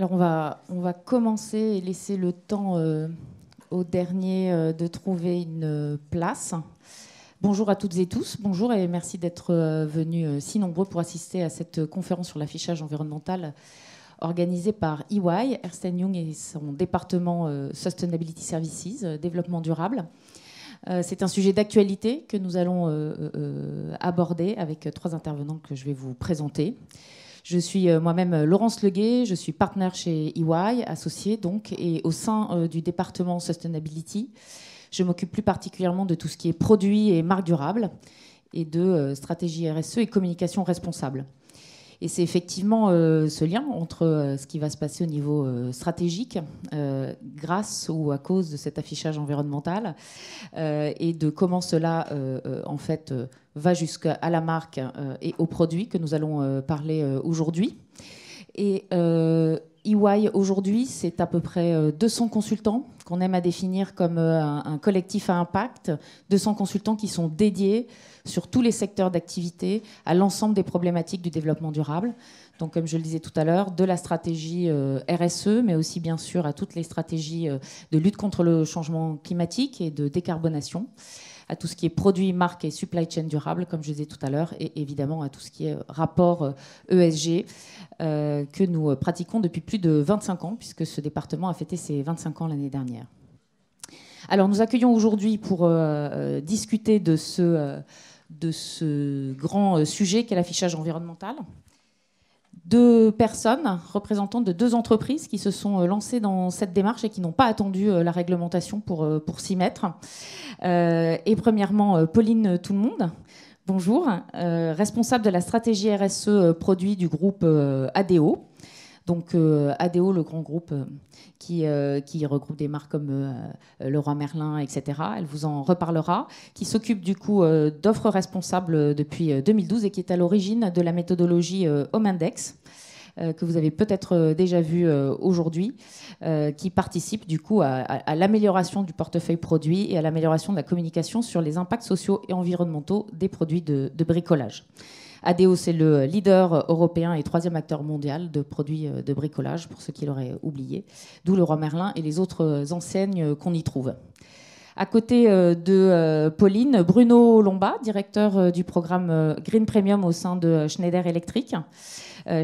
Alors on va, on va commencer et laisser le temps euh, au dernier euh, de trouver une euh, place. Bonjour à toutes et tous, bonjour et merci d'être venus si nombreux pour assister à cette conférence sur l'affichage environnemental organisée par EY, Ersten Young et son département Sustainability Services, développement durable. C'est un sujet d'actualité que nous allons aborder avec trois intervenants que je vais vous présenter. Je suis euh, moi-même euh, Laurence Leguet, je suis partenaire chez EY, associée donc, et au sein euh, du département Sustainability. Je m'occupe plus particulièrement de tout ce qui est produits et marques durables et de stratégie RSE et communication responsable. Et c'est effectivement ce lien entre ce qui va se passer au niveau stratégique, grâce ou à cause de cet affichage environnemental, et de comment cela, en fait, va jusqu'à la marque euh, et aux produits que nous allons euh, parler euh, aujourd'hui. Et EY e aujourd'hui, c'est à peu près 200 consultants qu'on aime à définir comme un, collectif à impact, 200 consultants qui sont dédiés sur tous les secteurs d'activité à l'ensemble des problématiques du développement durable. Donc, comme je le disais tout à l'heure, de la stratégie RSE, mais aussi bien sûr à toutes les stratégies de lutte contre le changement climatique et de décarbonation à tout ce qui est produits, marque et supply chain durable, comme je disais tout à l'heure, et évidemment à tout ce qui est euh, rapport ESG euh, e euh, que nous pratiquons depuis plus de 25 ans, puisque ce département a fêté ses 25 ans l'année dernière. Alors nous accueillons aujourd'hui pour discuter de ce, de ce grand sujet qu'est l'affichage environnemental deux personnes représentantes de deux entreprises qui se sont euh, lancées dans cette démarche et qui n'ont pas attendu euh, la réglementation pour, euh, pour s'y mettre. et premièrement, Pauline Tout le Monde. Bonjour, responsable de la stratégie RSE produit du groupe ADO, donc euh, ADO, le grand groupe euh, euh, qui, regroupe des marques comme Leroy Merlin, etc., elle vous en reparlera, qui s'occupe du coup d'offres responsables depuis 2012 et qui est à l'origine de la méthodologie Home Index que vous avez peut-être déjà vu aujourd'hui, qui participe du coup à, l'amélioration du portefeuille produit et à l'amélioration de la communication sur les impacts sociaux et environnementaux des produits de bricolage. ADEO c'est le leader européen et troisième acteur mondial de produits euh, de bricolage, pour ceux qui l'auraient oublié, d'où le roi Merlin et les autres enseignes qu'on y trouve à côté euh, de euh, Pauline, Bruno Lomba, directeur euh, du programme Green Premium au sein de Schneider Electric.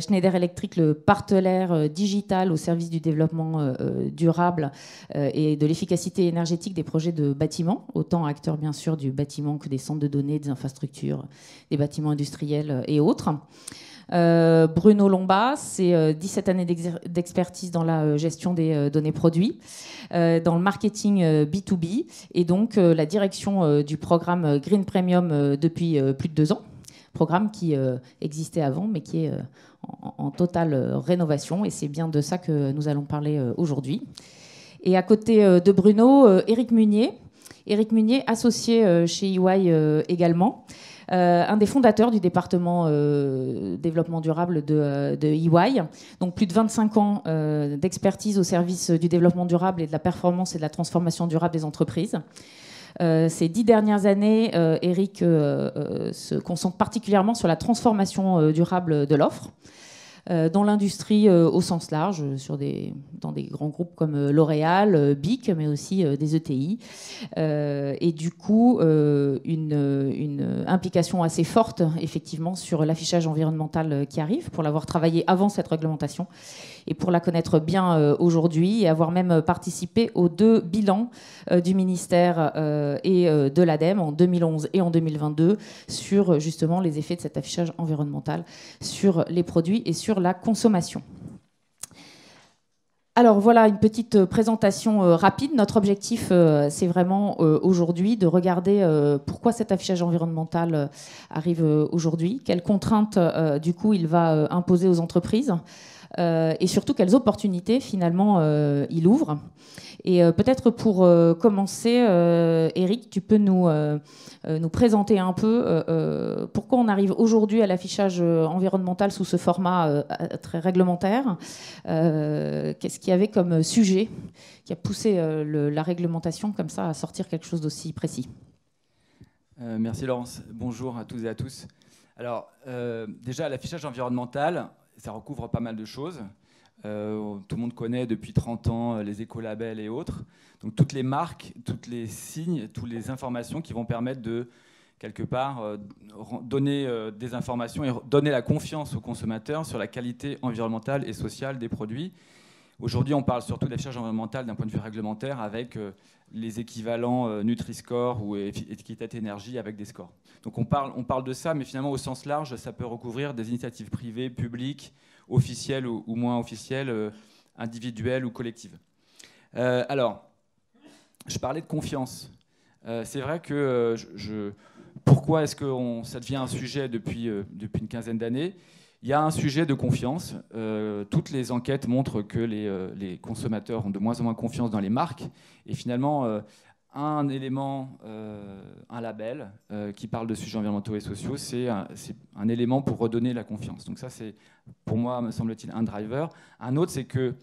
Schneider Electric, le partenaire digital au service du développement durable et de l'efficacité énergétique des projets de bâtiments, autant acteurs bien sûr du bâtiment que des centres de données, des infrastructures, des bâtiments industriels et autres. Euh, Bruno Lomba, c'est 17 euh, années d'expertise dans la euh, gestion des données produits, dans le marketing B2B et donc la direction du programme Green Premium depuis plus de deux ans programme qui existait avant, mais qui est en, totale rénovation. Et c'est bien de ça que nous allons parler aujourd'hui. Et à côté de Bruno, Eric Munier. Eric Munier, associé chez EY également. Euh, un des fondateurs du département euh, développement durable de, EY. Euh, e Donc plus de 25 ans d'expertise au service du développement durable et de la performance et de la transformation durable des entreprises. ces dix dernières années, Eric se concentre particulièrement sur la transformation durable de l'offre. Euh, dans l'industrie euh, au sens large, euh, sur des, dans des grands groupes comme L'Oréal, BIC, mais aussi des ETI. et du coup, une, une, implication assez forte, effectivement, sur l'affichage environnemental qui arrive, pour l'avoir travaillé avant cette réglementation et pour la connaître bien euh, aujourd'hui et avoir même euh, participé aux deux bilans euh, du ministère et de l'ADEME en 2011 et en 2022 sur justement les effets de cet affichage environnemental sur les produits et sur la consommation. Alors voilà une petite présentation rapide. Notre objectif, c'est vraiment aujourd'hui de regarder pourquoi cet affichage environnemental arrive aujourd'hui, quelles contraintes du coup il va imposer aux entreprises. Euh, et surtout quelles opportunités finalement euh, il ouvre. Et euh, peut-être pour commencer, Eric, tu peux nous, nous présenter un peu pourquoi on arrive aujourd'hui à l'affichage environnemental sous ce format très réglementaire. Qu'est-ce qu'il y avait comme sujet qui a poussé la réglementation comme ça à sortir quelque chose d'aussi précis Merci Laurence. Bonjour à tous et à tous. Alors déjà, l'affichage environnemental, ça recouvre pas mal de choses. Euh, tout le monde connaît depuis 30 ans euh, les écolabels et autres. Donc toutes les marques, tous les signes, toutes les informations qui vont permettre de, quelque part, euh, donner des informations et donner la confiance aux consommateurs sur la qualité environnementale et sociale des produits Aujourd'hui, on parle surtout de la recherche environnementale d'un point de vue réglementaire avec euh, les équivalents euh, Nutri-Score ou étiquette énergie avec des scores. Donc on parle, de ça, mais finalement, au sens large, ça peut recouvrir des initiatives privées, publiques, officielles ou, moins officielles, euh, individuelles ou collectives. alors, je parlais de confiance. c'est vrai que pourquoi est-ce que ça devient un sujet depuis une quinzaine d'années il y a un sujet de confiance. Euh, toutes les enquêtes montrent que euh, les, consommateurs ont de moins en moins confiance dans les marques. Et finalement, euh, un élément, un label qui parle de sujets environnementaux et sociaux, c'est un, élément pour redonner la confiance. Donc ça, c'est pour moi, me semble-t-il, un driver. Un autre, c'est que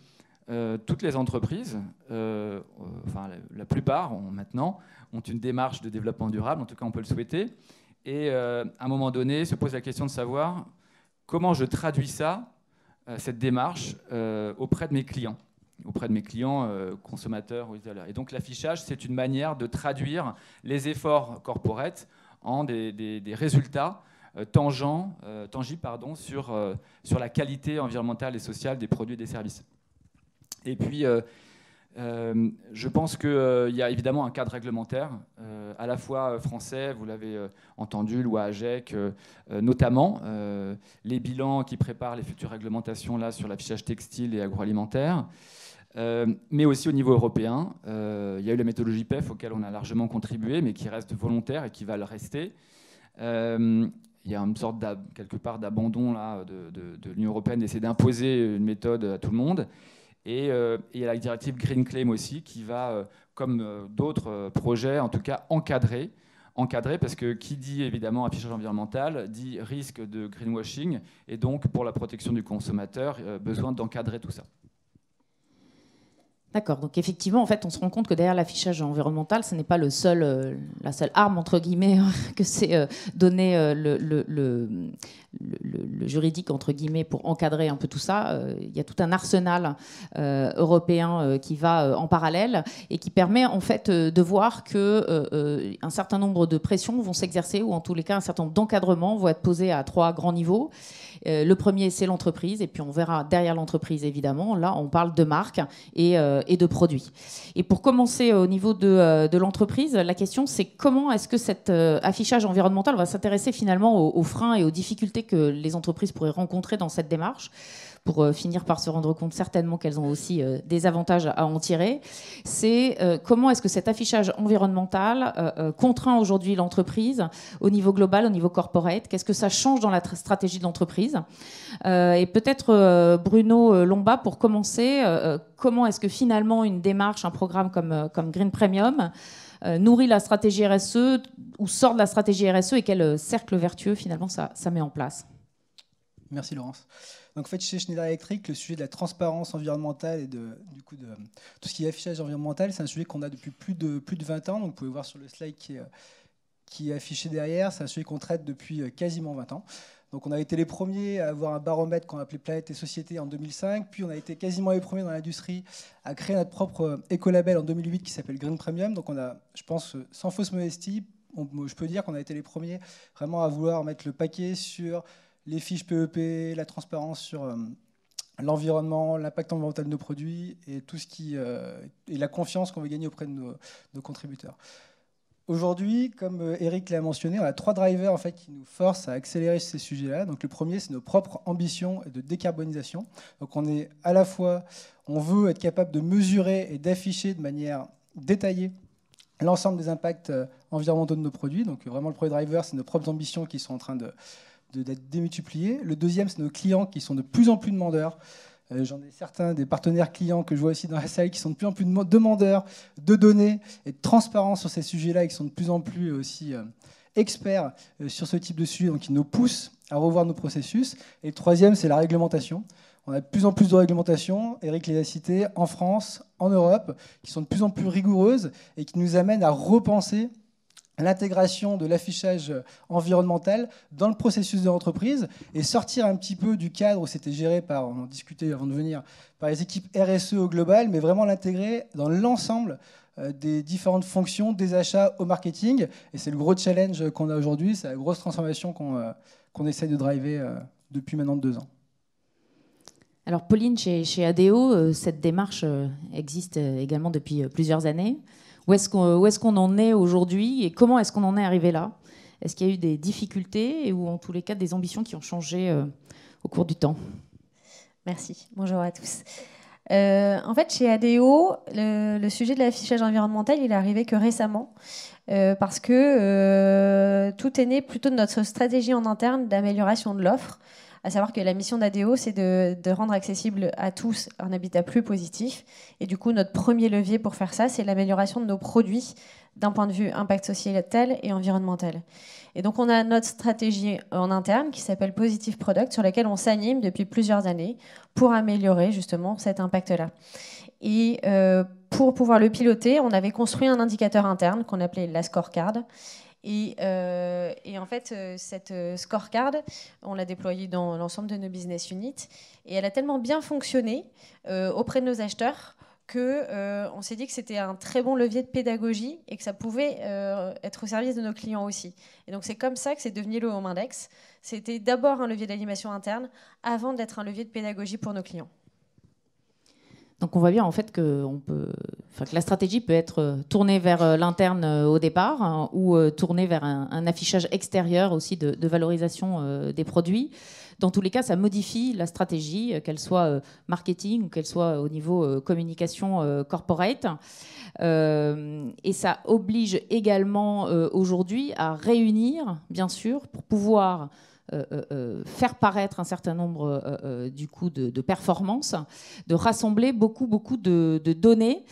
toutes les entreprises, enfin la, plupart ont, maintenant, ont une démarche de développement durable, en tout cas on peut le souhaiter, et à un moment donné se pose la question de savoir comment je traduis ça, euh, cette démarche, euh, auprès de mes clients auprès de mes clients, euh, consommateurs, Et donc l'affichage, c'est une manière de traduire les efforts corporate en des, résultats tangents, tangibles pardon, sur, sur la qualité environnementale et sociale des produits et des services. Et puis, euh, je pense qu'il euh, y a évidemment un cadre réglementaire, euh, à la fois français, vous l'avez entendu, loi AGEC, notamment les bilans qui préparent les futures réglementations là, sur l'affichage textile et agroalimentaire, mais aussi au niveau européen. Il y a eu la méthodologie PEF auquel on a largement contribué, mais qui reste volontaire et qui va le rester. il y a une sorte quelque part d'abandon de, de, de l'Union européenne d'essayer d'imposer une méthode à tout le monde. Euh, et, il y a la directive Green Claim aussi qui va, euh, comme euh, d'autres projets, en tout cas encadrer. Encadrer parce que qui dit évidemment affichage environnemental dit risque de greenwashing et donc pour la protection du consommateur, besoin d'encadrer tout ça. D'accord. Donc effectivement, en fait, on se rend compte que derrière l'affichage environnemental, ce n'est pas le seul, euh, la seule arme entre guillemets que c'est euh, donner euh, le, juridique entre guillemets pour encadrer un peu tout ça. Il y a tout un arsenal européen qui va en parallèle et qui permet en fait de voir que un certain nombre de pressions vont s'exercer ou en tous les cas un certain nombre d'encadrements vont être posés à trois grands niveaux euh, le premier, c'est l'entreprise, et puis on verra derrière l'entreprise, évidemment. Là, on parle de marque et, euh, de produits. Et pour commencer euh, au niveau de, l'entreprise, la question, c'est comment est-ce que cet affichage environnemental va s'intéresser finalement aux freins et aux difficultés que les entreprises pourraient rencontrer dans cette démarche pour euh, finir par se rendre compte certainement qu'elles ont aussi euh, des avantages à en tirer, c'est euh, comment est-ce que cet affichage environnemental contraint aujourd'hui l'entreprise au niveau global, au niveau corporate Qu'est-ce que ça change dans la stratégie de l'entreprise Et peut-être Bruno Lomba, pour commencer, comment est-ce que finalement une démarche, un programme comme, comme Green Premium, nourrit la stratégie RSE ou sort de la stratégie RSE et quel cercle vertueux finalement ça met en place. Merci Laurence. Donc en fait, chez Schneider Electric, le sujet de la transparence environnementale et de, du coup de tout ce qui est affichage environnemental, c'est un sujet qu'on a depuis plus de, plus de 20 ans. Donc vous pouvez voir sur le slide qui est, affiché derrière, c'est un sujet qu'on traite depuis euh, quasiment 20 ans. Donc on a été les premiers à avoir un baromètre qu'on appelait Planète et Société en 2005, puis on a été quasiment les premiers dans l'industrie à créer notre propre euh, écolabel en 2008 qui s'appelle Green Premium. Donc on a, je pense, euh, sans fausse modestie, je peux dire qu'on a été les premiers vraiment à vouloir mettre le paquet sur les fiches PEP, e la transparence sur euh, l'environnement, l'impact environnemental de nos produits et tout ce qui euh, la confiance qu'on veut gagner auprès de nos, contributeurs. Aujourd'hui, comme euh, Eric l'a mentionné, on a trois drivers en fait, qui nous forcent à accélérer ces sujets-là. Donc, le premier, c'est nos propres ambitions de décarbonisation. Donc, on est à la fois, on veut être capable de mesurer et d'afficher de manière détaillée l'ensemble des impacts environnementaux de nos produits. Donc, vraiment, le premier driver, c'est nos propres ambitions qui sont en train de, d'être démultiplié. Le deuxième, c'est nos clients qui sont de plus en plus demandeurs. Euh, j'en ai certains des partenaires clients que je vois aussi dans la salle qui sont de plus en plus demandeurs de données et de transparence sur ces sujets-là et qui sont de plus en plus euh, aussi euh, experts sur ce type de sujet, donc qui nous poussent à revoir nos processus. Et le troisième, c'est la réglementation. On a de plus en plus de réglementations, Eric les a citées, en France, en Europe, qui sont de plus en plus rigoureuses et qui nous amènent à repenser l'intégration de l'affichage environnemental dans le processus de l'entreprise et sortir un petit peu du cadre où c'était géré par, on en discutait avant de venir, par les équipes RSE au global, mais vraiment l'intégrer dans l'ensemble euh, des différentes fonctions, des achats au marketing. Et c'est le gros challenge qu'on a aujourd'hui, c'est la grosse transformation qu'on euh, essaie de driver euh, depuis maintenant deux ans. Alors Pauline, chez, chez ADO, cette démarche existe également depuis plusieurs années. Où est-ce qu'on en est aujourd'hui et comment est-ce qu'on en est arrivé là Est-ce qu'il y a eu des difficultés ou en tous les cas des ambitions qui ont changé euh, au cours du temps Merci. Bonjour à tous. Euh, en fait, chez ADO, le, sujet de l'affichage environnemental, il est arrivé que récemment, euh, parce que tout est né plutôt de notre stratégie en interne d'amélioration de l'offre à savoir que la mission d'ADO, c'est de, rendre accessible à tous un habitat plus positif. Et du coup, notre premier levier pour faire ça, c'est l'amélioration de nos produits d'un point de vue impact sociétal et environnemental. Et donc, on a notre stratégie en interne qui s'appelle Positive Product, sur laquelle on s'anime depuis plusieurs années pour améliorer justement cet impact-là. Et euh, pour pouvoir le piloter, on avait construit un indicateur interne qu'on appelait la scorecard euh, et, en fait, euh, cette euh, scorecard, on l'a déployée dans l'ensemble de nos business units et elle a tellement bien fonctionné auprès de nos acheteurs qu'on s'est dit que c'était un très bon levier de pédagogie et que ça pouvait être au service de nos clients aussi. Et donc c'est comme ça que c'est devenu le Home Index. C'était d'abord un levier d'animation interne avant d'être un levier de pédagogie pour nos clients. Donc on voit bien en fait que, peut, la stratégie peut être euh, tournée vers euh, l'interne euh, au départ hein, ou tournée vers un, affichage extérieur aussi de, valorisation des produits. Dans tous les cas, ça modifie la stratégie, qu'elle soit marketing ou qu'elle soit au niveau communication corporate. et ça oblige également aujourd'hui à réunir, bien sûr, pour pouvoir euh, euh, euh, faire paraître un certain nombre du coup de, performances, de rassembler beaucoup beaucoup de, de données.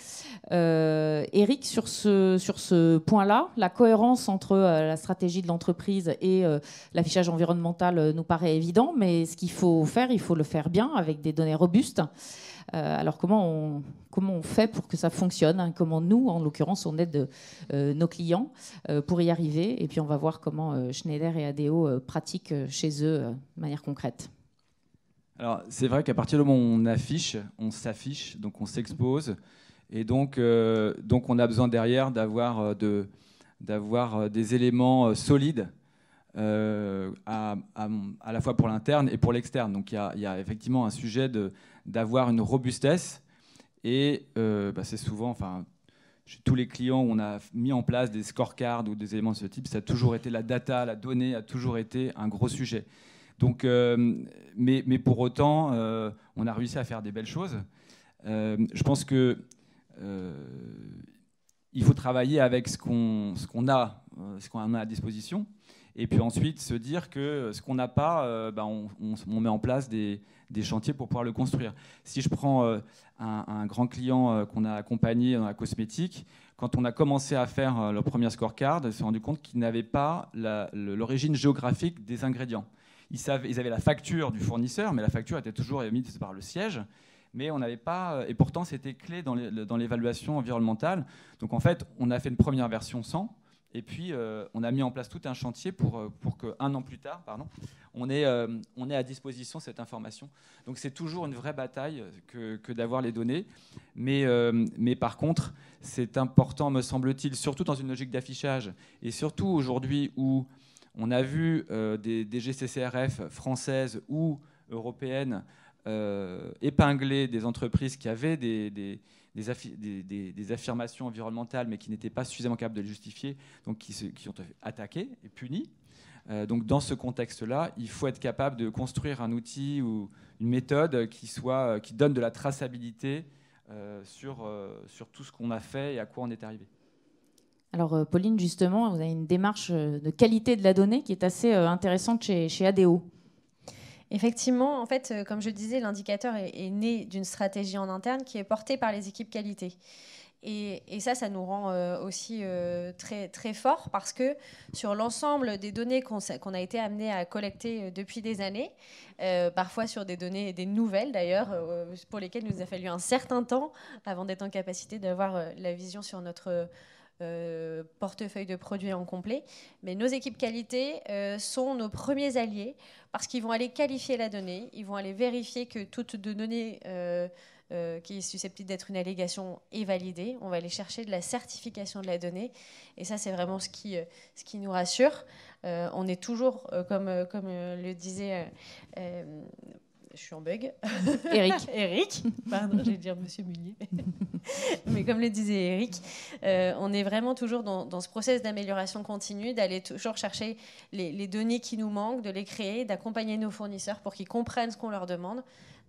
Eric, sur ce, sur ce point-là, la cohérence entre la stratégie de l'entreprise et l'affichage environnemental nous paraît évident, mais ce qu'il faut faire, il faut le faire bien avec des données robustes. Euh, alors comment on, comment on fait pour que ça fonctionne hein? Comment nous, en l'occurrence, on aide euh, nos clients euh, pour y arriver Et puis on va voir comment Schneider et ADO pratiquent chez eux de manière concrète. Alors c'est vrai qu'à partir du moment où on affiche, on s'affiche, donc on s'expose. Et donc, donc, on a besoin derrière d'avoir de, des éléments solides à, la fois pour l'interne et pour l'externe. Donc, il y, a effectivement un sujet de d'avoir une robustesse. Et euh, bah, c'est souvent, enfin, chez tous les clients on a mis en place des scorecards ou des éléments de ce type, ça a toujours été la data, la donnée a toujours été un gros sujet. Donc, euh, mais, pour autant, euh, on a réussi à faire des belles choses. je pense que il faut travailler avec ce qu'on a, ce qu'on a à disposition. Et puis ensuite, se dire que ce qu'on n'a pas, euh, bah, on, met en place des, chantiers pour pouvoir le construire. Si je prends euh, un, grand client euh, qu'on a accompagné dans la cosmétique, quand on a commencé à faire leur première scorecard, on s'est rendu compte qu'ils n'avaient pas l'origine géographique des ingrédients. Ils, ils, avaient la facture du fournisseur, mais la facture était toujours émise par le siège. Mais on n'avait pas, et pourtant c'était clé dans l'évaluation environnementale. Donc en fait, on a fait une première version sans, et puis, euh, on a mis en place tout un chantier pour, euh, pour qu'un an plus tard, pardon, on ait, euh, on à disposition cette information. Donc, c'est toujours une vraie bataille que, d'avoir les données. Mais, par contre, c'est important, me semble-t-il, surtout dans une logique d'affichage, et surtout aujourd'hui où on a vu des, des, GCCRF françaises ou européennes épingler des entreprises qui avaient des des, des, affirmations environnementales, mais qui n'étaient pas suffisamment capables de les justifier, donc qui, se, qui ont attaqués et puni. Euh, donc dans ce contexte-là, il faut être capable de construire un outil ou une méthode qui, soit, euh, qui donne de la traçabilité euh, sur, sur tout ce qu'on a fait et à quoi on est arrivé. Alors Pauline, justement, vous avez une démarche de qualité de la donnée qui est assez intéressante chez, chez ADO. Effectivement, en fait, euh, comme je disais, l'indicateur est, né d'une stratégie en interne qui est portée par les équipes qualité. Et, ça, ça nous rend euh, aussi euh, très, très fort parce que sur l'ensemble des données qu'on a été amené à collecter depuis des années, parfois sur des données, des nouvelles d'ailleurs, pour lesquelles il nous a fallu un certain temps avant d'être en capacité d'avoir la vision sur notre euh, portefeuille de produits en complet. Mais nos équipes qualité euh, sont nos premiers alliés parce qu'ils vont aller qualifier la donnée, ils vont aller vérifier que toute donnée euh, qui est susceptible d'être une allégation est validée. On va aller chercher de la certification de la donnée. Et ça, c'est vraiment ce qui, ce qui nous rassure. on est toujours, comme, comme le disait je suis en bug. Eric. Eric, pardon, j'allais dire Monsieur Mullier. Mais comme le disait Eric, euh, on est vraiment toujours dans, ce process d'amélioration continue, d'aller toujours chercher les, les, données qui nous manquent, de les créer, d'accompagner nos fournisseurs pour qu'ils comprennent ce qu'on leur demande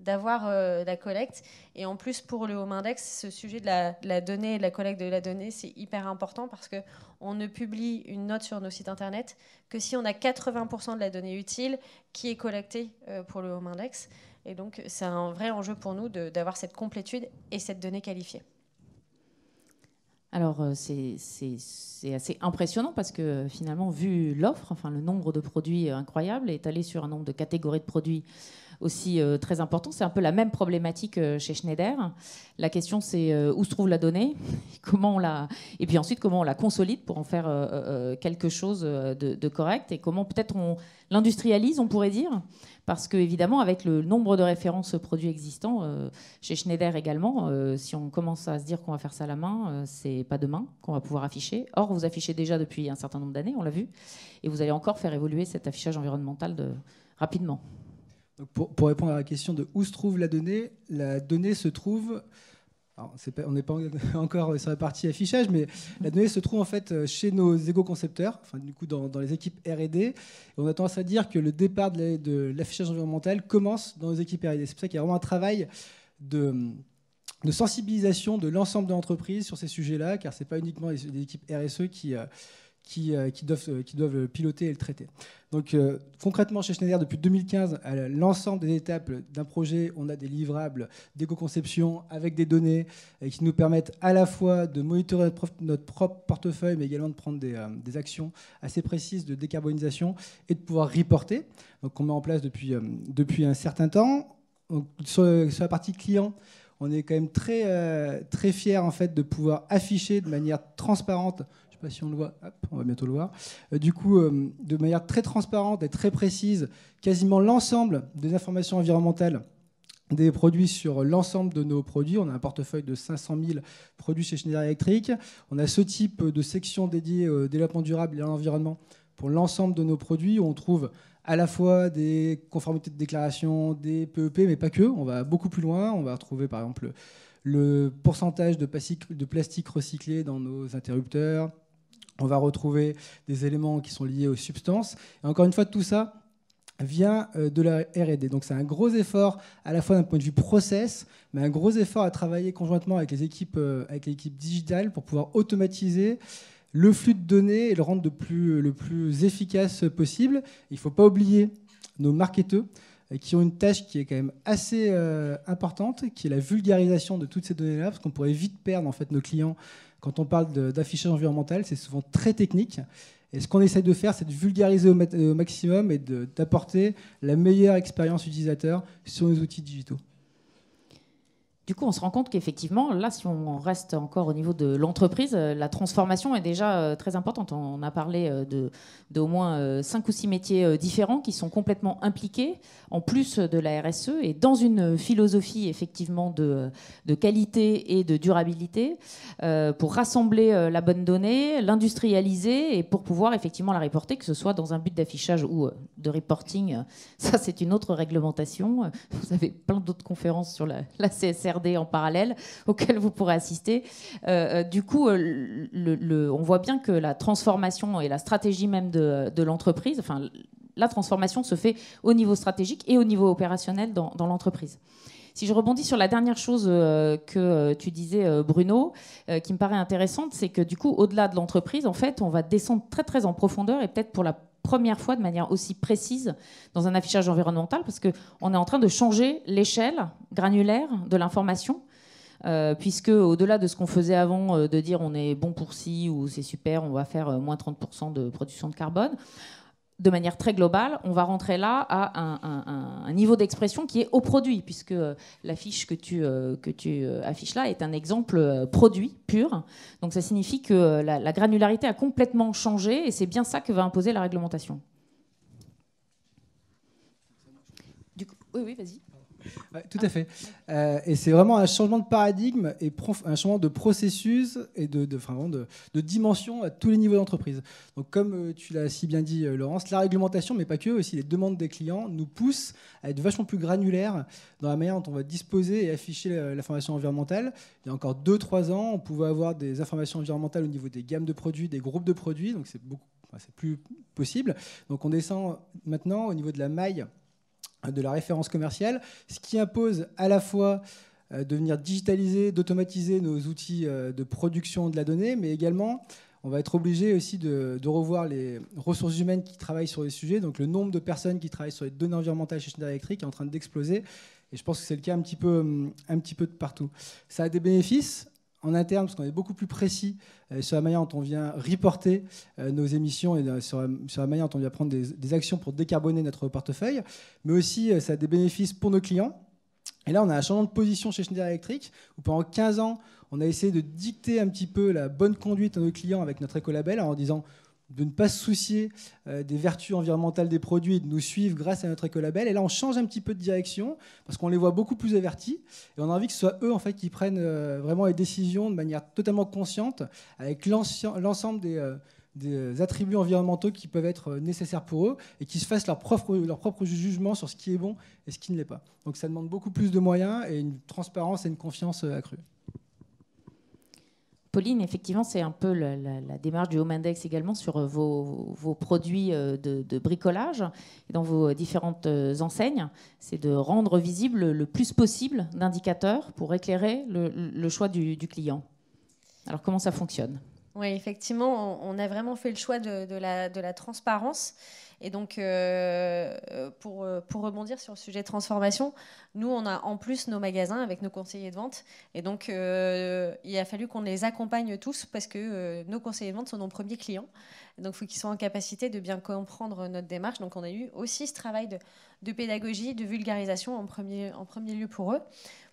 d'avoir euh, la collecte. Et en plus, pour le Home Index, ce sujet de la, donnée de la collecte de la donnée, c'est hyper important parce que on ne publie une note sur nos sites Internet que si on a 80% de la donnée utile qui est collectée euh, pour le Home Index. Et donc, c'est un vrai enjeu pour nous d'avoir cette complétude et cette donnée qualifiée. Alors, euh, c'est assez impressionnant parce que finalement, vu l'offre, enfin le nombre de produits incroyable, allé sur un nombre de catégories de produits aussi euh, très important. C'est un peu la même problématique euh, chez Schneider. La question, c'est euh, où se trouve la donnée, comment on la, et puis ensuite comment on la consolide pour en faire quelque chose de, de correct et comment peut-être on l'industrialise, on pourrait dire, parce que évidemment avec le nombre de références produits existants chez Schneider également, si on commence à se dire qu'on va faire ça à la main, c'est pas demain qu'on va pouvoir afficher. Or, vous affichez déjà depuis un certain nombre d'années, on l'a vu, et vous allez encore faire évoluer cet affichage environnemental de, rapidement pour, répondre à la question de où se trouve la donnée, la donnée se trouve, on n'est pas encore sur la partie affichage, mais la donnée se trouve en fait euh, chez nos éco-concepteurs, enfin du coup dans, les équipes R&D. On a tendance à dire que le départ de l'affichage environnemental commence dans nos équipes R&D. C'est pour ça qu'il y a vraiment un travail de de sensibilisation de l'ensemble de l'entreprise sur ces sujets-là, car ce n'est pas uniquement les équipes RSE qui, euh, euh, qui, doivent, euh, qui doivent euh, piloter et le traiter. Donc concrètement, chez Schneider, depuis 2015, à l'ensemble des étapes d'un projet, on a des livrables d'éco-conception avec des données qui nous permettent à la fois de monitorer notre, propre portefeuille, mais également de prendre des, actions assez précises de décarbonisation et de pouvoir reporter, donc on met en place depuis, depuis un certain temps. sur, la partie client, on est quand même très, très fiers en fait, de pouvoir afficher de manière transparente passion de loi, on va bientôt le voir, euh, du coup, euh, de manière très transparente et très précise, quasiment l'ensemble des informations environnementales des produits sur l'ensemble de nos produits. On a un portefeuille de 500 000 produits chez Schneider Electric. On a ce type de section dédiée au développement durable et à l'environnement pour l'ensemble de nos produits. on trouve à la fois des conformités de déclaration, des PEP, e mais pas que. On va beaucoup plus loin. On va retrouver par exemple le pourcentage de plastique recyclé dans nos interrupteurs, on va retrouver des éléments qui sont liés aux substances. encore une fois, tout ça vient euh, de la RD. Donc c'est un gros effort à la fois d'un point de vue process, mais un gros effort à travailler conjointement avec les équipes, euh, avec l'équipe digitale pour pouvoir automatiser le flux de données et le rendre le plus efficace possible. Il ne faut pas oublier nos marketeurs euh, qui ont une tâche qui est quand même assez importante, qui est la vulgarisation de toutes ces données-là, parce qu'on pourrait vite perdre en fait nos clients quand on parle d'affichage environnemental, c'est souvent très technique. Et ce qu'on essaie de faire, c'est de vulgariser au, maximum et d'apporter la meilleure expérience utilisateur sur les outils digitaux du coup, on se rend compte qu'effectivement, là, si on reste encore au niveau de l'entreprise, euh, la transformation est déjà euh, très importante. On a parlé euh, d'au moins 5 ou 6 métiers différents qui sont complètement impliqués, en plus de la RSE, et dans une philosophie effectivement de, qualité et de durabilité, pour rassembler la bonne donnée, l'industrialiser, et pour pouvoir effectivement la reporter, que ce soit dans un but d'affichage ou de reporting. Ça, c'est une autre réglementation. Vous avez plein d'autres conférences sur la, la en parallèle, auxquels vous pourrez assister. Euh, euh, du coup, euh, on voit bien que la transformation et la stratégie même de, l'entreprise, enfin, la transformation se fait au niveau stratégique et au niveau opérationnel dans l'entreprise. Si je rebondis sur la dernière chose euh, que euh, tu disais, euh, Bruno, qui me paraît intéressante, c'est que du coup, au-delà de l'entreprise, en fait, on va descendre très très en profondeur et peut-être pour la première fois de manière aussi précise dans un affichage environnemental, parce qu'on est en train de changer l'échelle granulaire de l'information. puisque au-delà de ce qu'on faisait avant, de dire on est bon pour si ou c'est super, on va faire moins 30% de production de carbone, de manière très globale, on va rentrer là à un, niveau d'expression qui est au produit, puisque euh, l'affiche que tu, euh, que tu euh, affiches là est un exemple produit pur. Donc ça signifie que la, granularité a complètement changé et c'est bien ça que va imposer la réglementation. Du coup, oui, oui, vas-y tout à fait. Euh, et c'est vraiment un changement de paradigme et un changement de processus et de, de, dimension à tous les niveaux d'entreprise. Donc, comme euh, tu l'as si bien dit, euh, Laurence, la réglementation, mais pas que, aussi les demandes des clients nous poussent à être vachement plus granulaires dans la manière dont on va disposer et afficher l'information environnementale. Il y a encore 2-3 ans, on pouvait avoir des informations environnementales au niveau des gammes de produits, des groupes de produits, donc c'est beaucoup, c'est plus possible. Donc, on descend maintenant au niveau de la maille de la référence commerciale, ce qui impose à la fois euh, de venir digitaliser, d'automatiser nos outils euh, de production de la donnée, mais également on va être obligé aussi de, revoir les ressources humaines qui travaillent sur les sujets. Donc le nombre de personnes qui travaillent sur les données environnementales chez Schneider Electric est en train d'exploser. Et je pense que c'est le cas un petit, peu, hum, un petit peu de partout. Ça a des bénéfices, en interne, parce qu'on est beaucoup plus précis euh, sur la manière dont on vient reporter euh, nos émissions et euh, sur la, manière dont on vient prendre des, actions pour décarboner notre portefeuille, mais aussi ça a des bénéfices pour nos clients. Et là, on a un changement de position chez Schneider Electric, où pendant 15 ans, on a essayé de dicter un petit peu la bonne conduite à nos clients avec notre écolabel en disant de ne pas se soucier euh, des vertus environnementales des produits et de nous suivre grâce à notre écolabel. Et là, on change un petit peu de direction parce qu'on les voit beaucoup plus avertis et on a envie que ce soit eux en fait, qui prennent euh, vraiment les décisions de manière totalement consciente avec l'ensemble euh, des, attributs environnementaux qui peuvent être nécessaires pour eux et qui se fassent leur propre, leur propre jugement sur ce qui est bon et ce qui ne l'est pas. Donc ça demande beaucoup plus de moyens et une transparence et une confiance accrue. Pauline, effectivement, c'est un peu la, démarche du Home Index également sur euh, vos, produits euh, de, bricolage et dans vos euh, différentes enseignes. C'est de rendre visible le plus possible d'indicateurs pour éclairer le, choix du, client. Alors, comment ça fonctionne oui, effectivement, on a vraiment fait le choix de la, transparence. Et donc, euh, euh, euh, pour, rebondir sur le sujet de transformation, nous, on a en plus nos magasins avec nos conseillers de vente. Et donc, il a fallu qu'on les accompagne tous parce que nos conseillers de vente sont nos premiers clients. Donc, il faut qu'ils soient en capacité de bien comprendre notre démarche. Donc, on a eu aussi ce travail de, pédagogie, de vulgarisation en premier, en premier lieu pour eux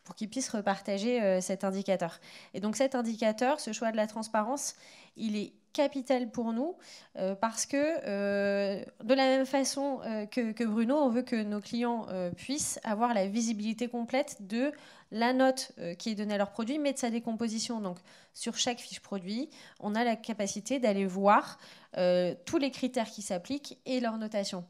pour qu'ils puissent repartager euh, cet indicateur. Et donc cet indicateur, ce choix de la transparence, il est capital pour nous euh, parce que euh, de la même façon que, que, Bruno, on veut que nos clients puissent avoir la visibilité complète de la note qui est donnée à leur produit, mais de sa décomposition. Donc sur chaque fiche produit, on a la capacité d'aller voir tous les critères qui s'appliquent et leur notation.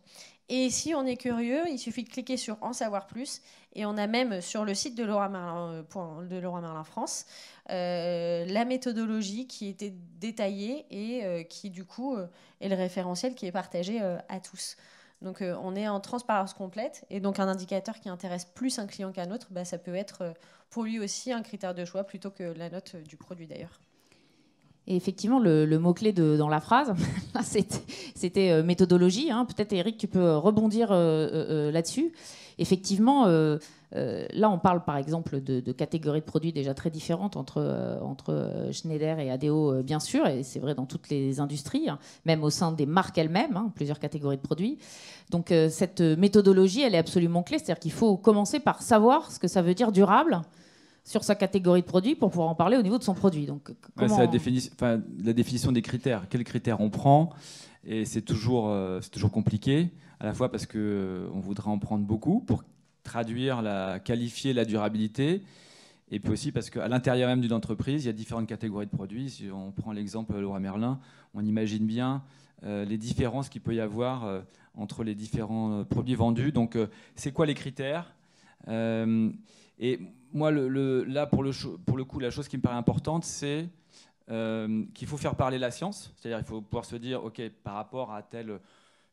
Et si on est curieux, il suffit de cliquer sur En savoir plus. Et on a même sur le site de Laura Marlin euh, de France euh, la méthodologie qui était détaillée et euh, qui, du coup, est le référentiel qui est partagé à tous. Donc, on est en transparence complète. Et donc, un indicateur qui intéresse plus un client qu'un autre, bah, ça peut être pour lui aussi un critère de choix plutôt que la note du produit d'ailleurs effectivement, le, mot-clé dans la phrase, c'était euh, méthodologie. Hein. Peut-être, Eric, tu peux euh, rebondir euh, là-dessus. Effectivement, là, on parle par exemple de, catégories de produits déjà très différentes entre, Schneider et ADO, bien sûr, et c'est vrai dans toutes les industries, hein, même au sein des marques elles-mêmes, hein, plusieurs catégories de produits. Donc, cette méthodologie, elle est absolument clé. C'est-à-dire qu'il faut commencer par savoir ce que ça veut dire durable sur sa catégorie de produits pour pouvoir en parler au niveau de son produit. Donc, la, définition, des critères. Quels critères on prend Et c'est toujours, euh, toujours compliqué, à la fois parce qu'on euh, voudrait en prendre beaucoup pour traduire, la, qualifier la durabilité. Et puis aussi parce qu'à l'intérieur même d'une entreprise, il y a différentes catégories de produits. Si on prend l'exemple euh, Laura Merlin, on imagine bien les différences qu'il peut y avoir entre les différents produits vendus. Donc, c'est quoi les critères moi, le, là, pour le, coup, la chose qui me paraît importante, c'est euh, qu'il faut faire parler la science. C'est-à-dire il faut pouvoir se dire, OK, par rapport à je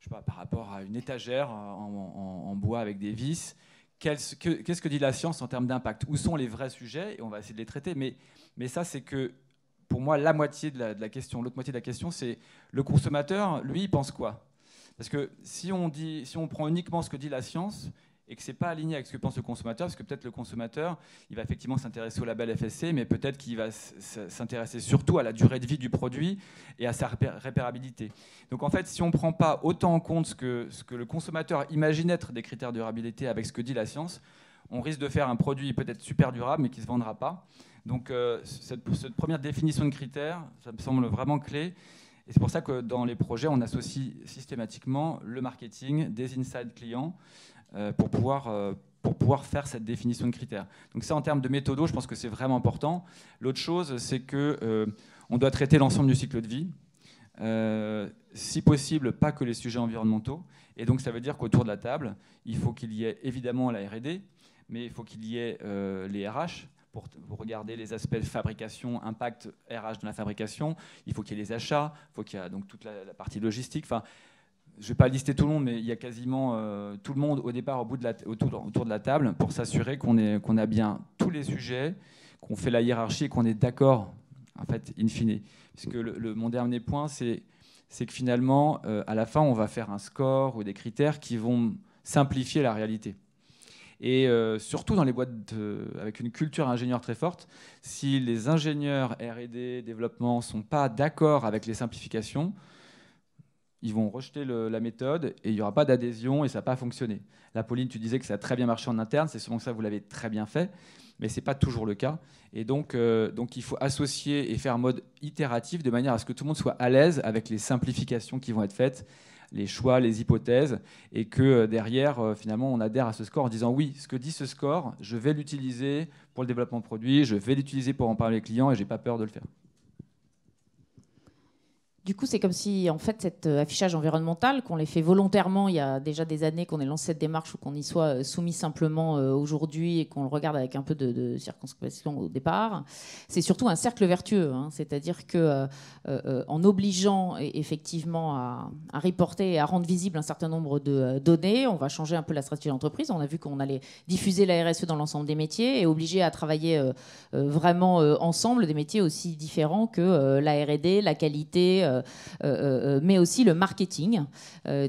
sais pas, par rapport à une étagère en, bois avec des vis, qu'est-ce que, dit la science en termes d'impact Où sont les vrais sujets Et on va essayer de les traiter. Mais, ça, c'est que, pour moi, la moitié de la, de la question, l'autre moitié de la question, c'est le consommateur, lui, il pense quoi Parce que si on, dit, si on prend uniquement ce que dit la science, et que c'est pas aligné avec ce que pense le consommateur, parce que peut-être le consommateur, il va effectivement s'intéresser au label FSC, mais peut-être qu'il va s'intéresser surtout à la durée de vie du produit et à sa réparabilité. Donc en fait, si on ne prend pas autant en compte ce que, ce que le consommateur imagine être des critères de durabilité avec ce que dit la science, on risque de faire un produit peut-être super durable, mais qui ne se vendra pas. Donc euh, cette, première définition de critères, ça me semble vraiment clé. Et c'est pour ça que dans les projets, on associe systématiquement le marketing, des insights clients, euh, pour pouvoir euh, pour pouvoir faire cette définition de critères. Donc ça, en termes de méthodo, je pense que c'est vraiment important. L'autre chose, c'est que euh, on doit traiter l'ensemble du cycle de vie, si possible, pas que les sujets environnementaux. Et donc ça veut dire qu'autour de la table, il faut qu'il y ait évidemment la R&D, mais il faut qu'il y ait les RH, pour, regarder les aspects fabrication, impact RH de la fabrication. Il faut qu'il y ait les achats, il faut qu'il y ait donc toute la, la partie logistique. Enfin, je ne vais pas lister tout le monde, mais il y a quasiment euh, tout le monde au départ au autour, de la table pour s'assurer qu'on a bien tous les sujets, qu'on fait la hiérarchie et qu'on est d'accord, en fait, in fine. Parce le, mon dernier point, c'est que finalement, euh, à la fin, on va faire un score ou des critères qui vont simplifier la réalité. Et euh, surtout dans les boîtes avec une culture ingénieur très forte, si les ingénieurs RD, développement, ne sont pas d'accord avec les simplifications, ils vont rejeter la méthode et il n'y aura pas d'adhésion et ça n'a pas fonctionné. La Pauline, tu disais que ça a très bien marché en interne, c'est souvent ça, vous l'avez très bien fait, mais ce n'est pas toujours le cas. Et donc, euh, donc, il faut associer et faire un mode itératif de manière à ce que tout le monde soit à l'aise avec les simplifications qui vont être faites, les choix, les hypothèses, et que euh, derrière, euh, finalement, on adhère à ce score en disant oui, ce que dit ce score, je vais l'utiliser pour le développement de produit, je vais l'utiliser pour en parler aux clients et je n'ai pas peur de le faire. Du coup, c'est comme si, en fait, cet euh, affichage environnemental, qu'on l'ait fait volontairement il y a déjà des années, qu'on ait lancé cette démarche ou qu'on y soit euh, soumis simplement euh, aujourd'hui et qu'on le regarde avec un peu de, circonscription circonspection au départ, c'est surtout un cercle vertueux. Hein. C'est-à-dire que, en obligeant e, effectivement à, reporter et à rendre visible un certain nombre de données, on va changer un peu la stratégie d'entreprise. On a vu qu'on allait diffuser la RSE dans l'ensemble des métiers et obliger à travailler vraiment ensemble des métiers aussi différents que la R&D, la qualité euh, euh, euh, mais aussi le marketing.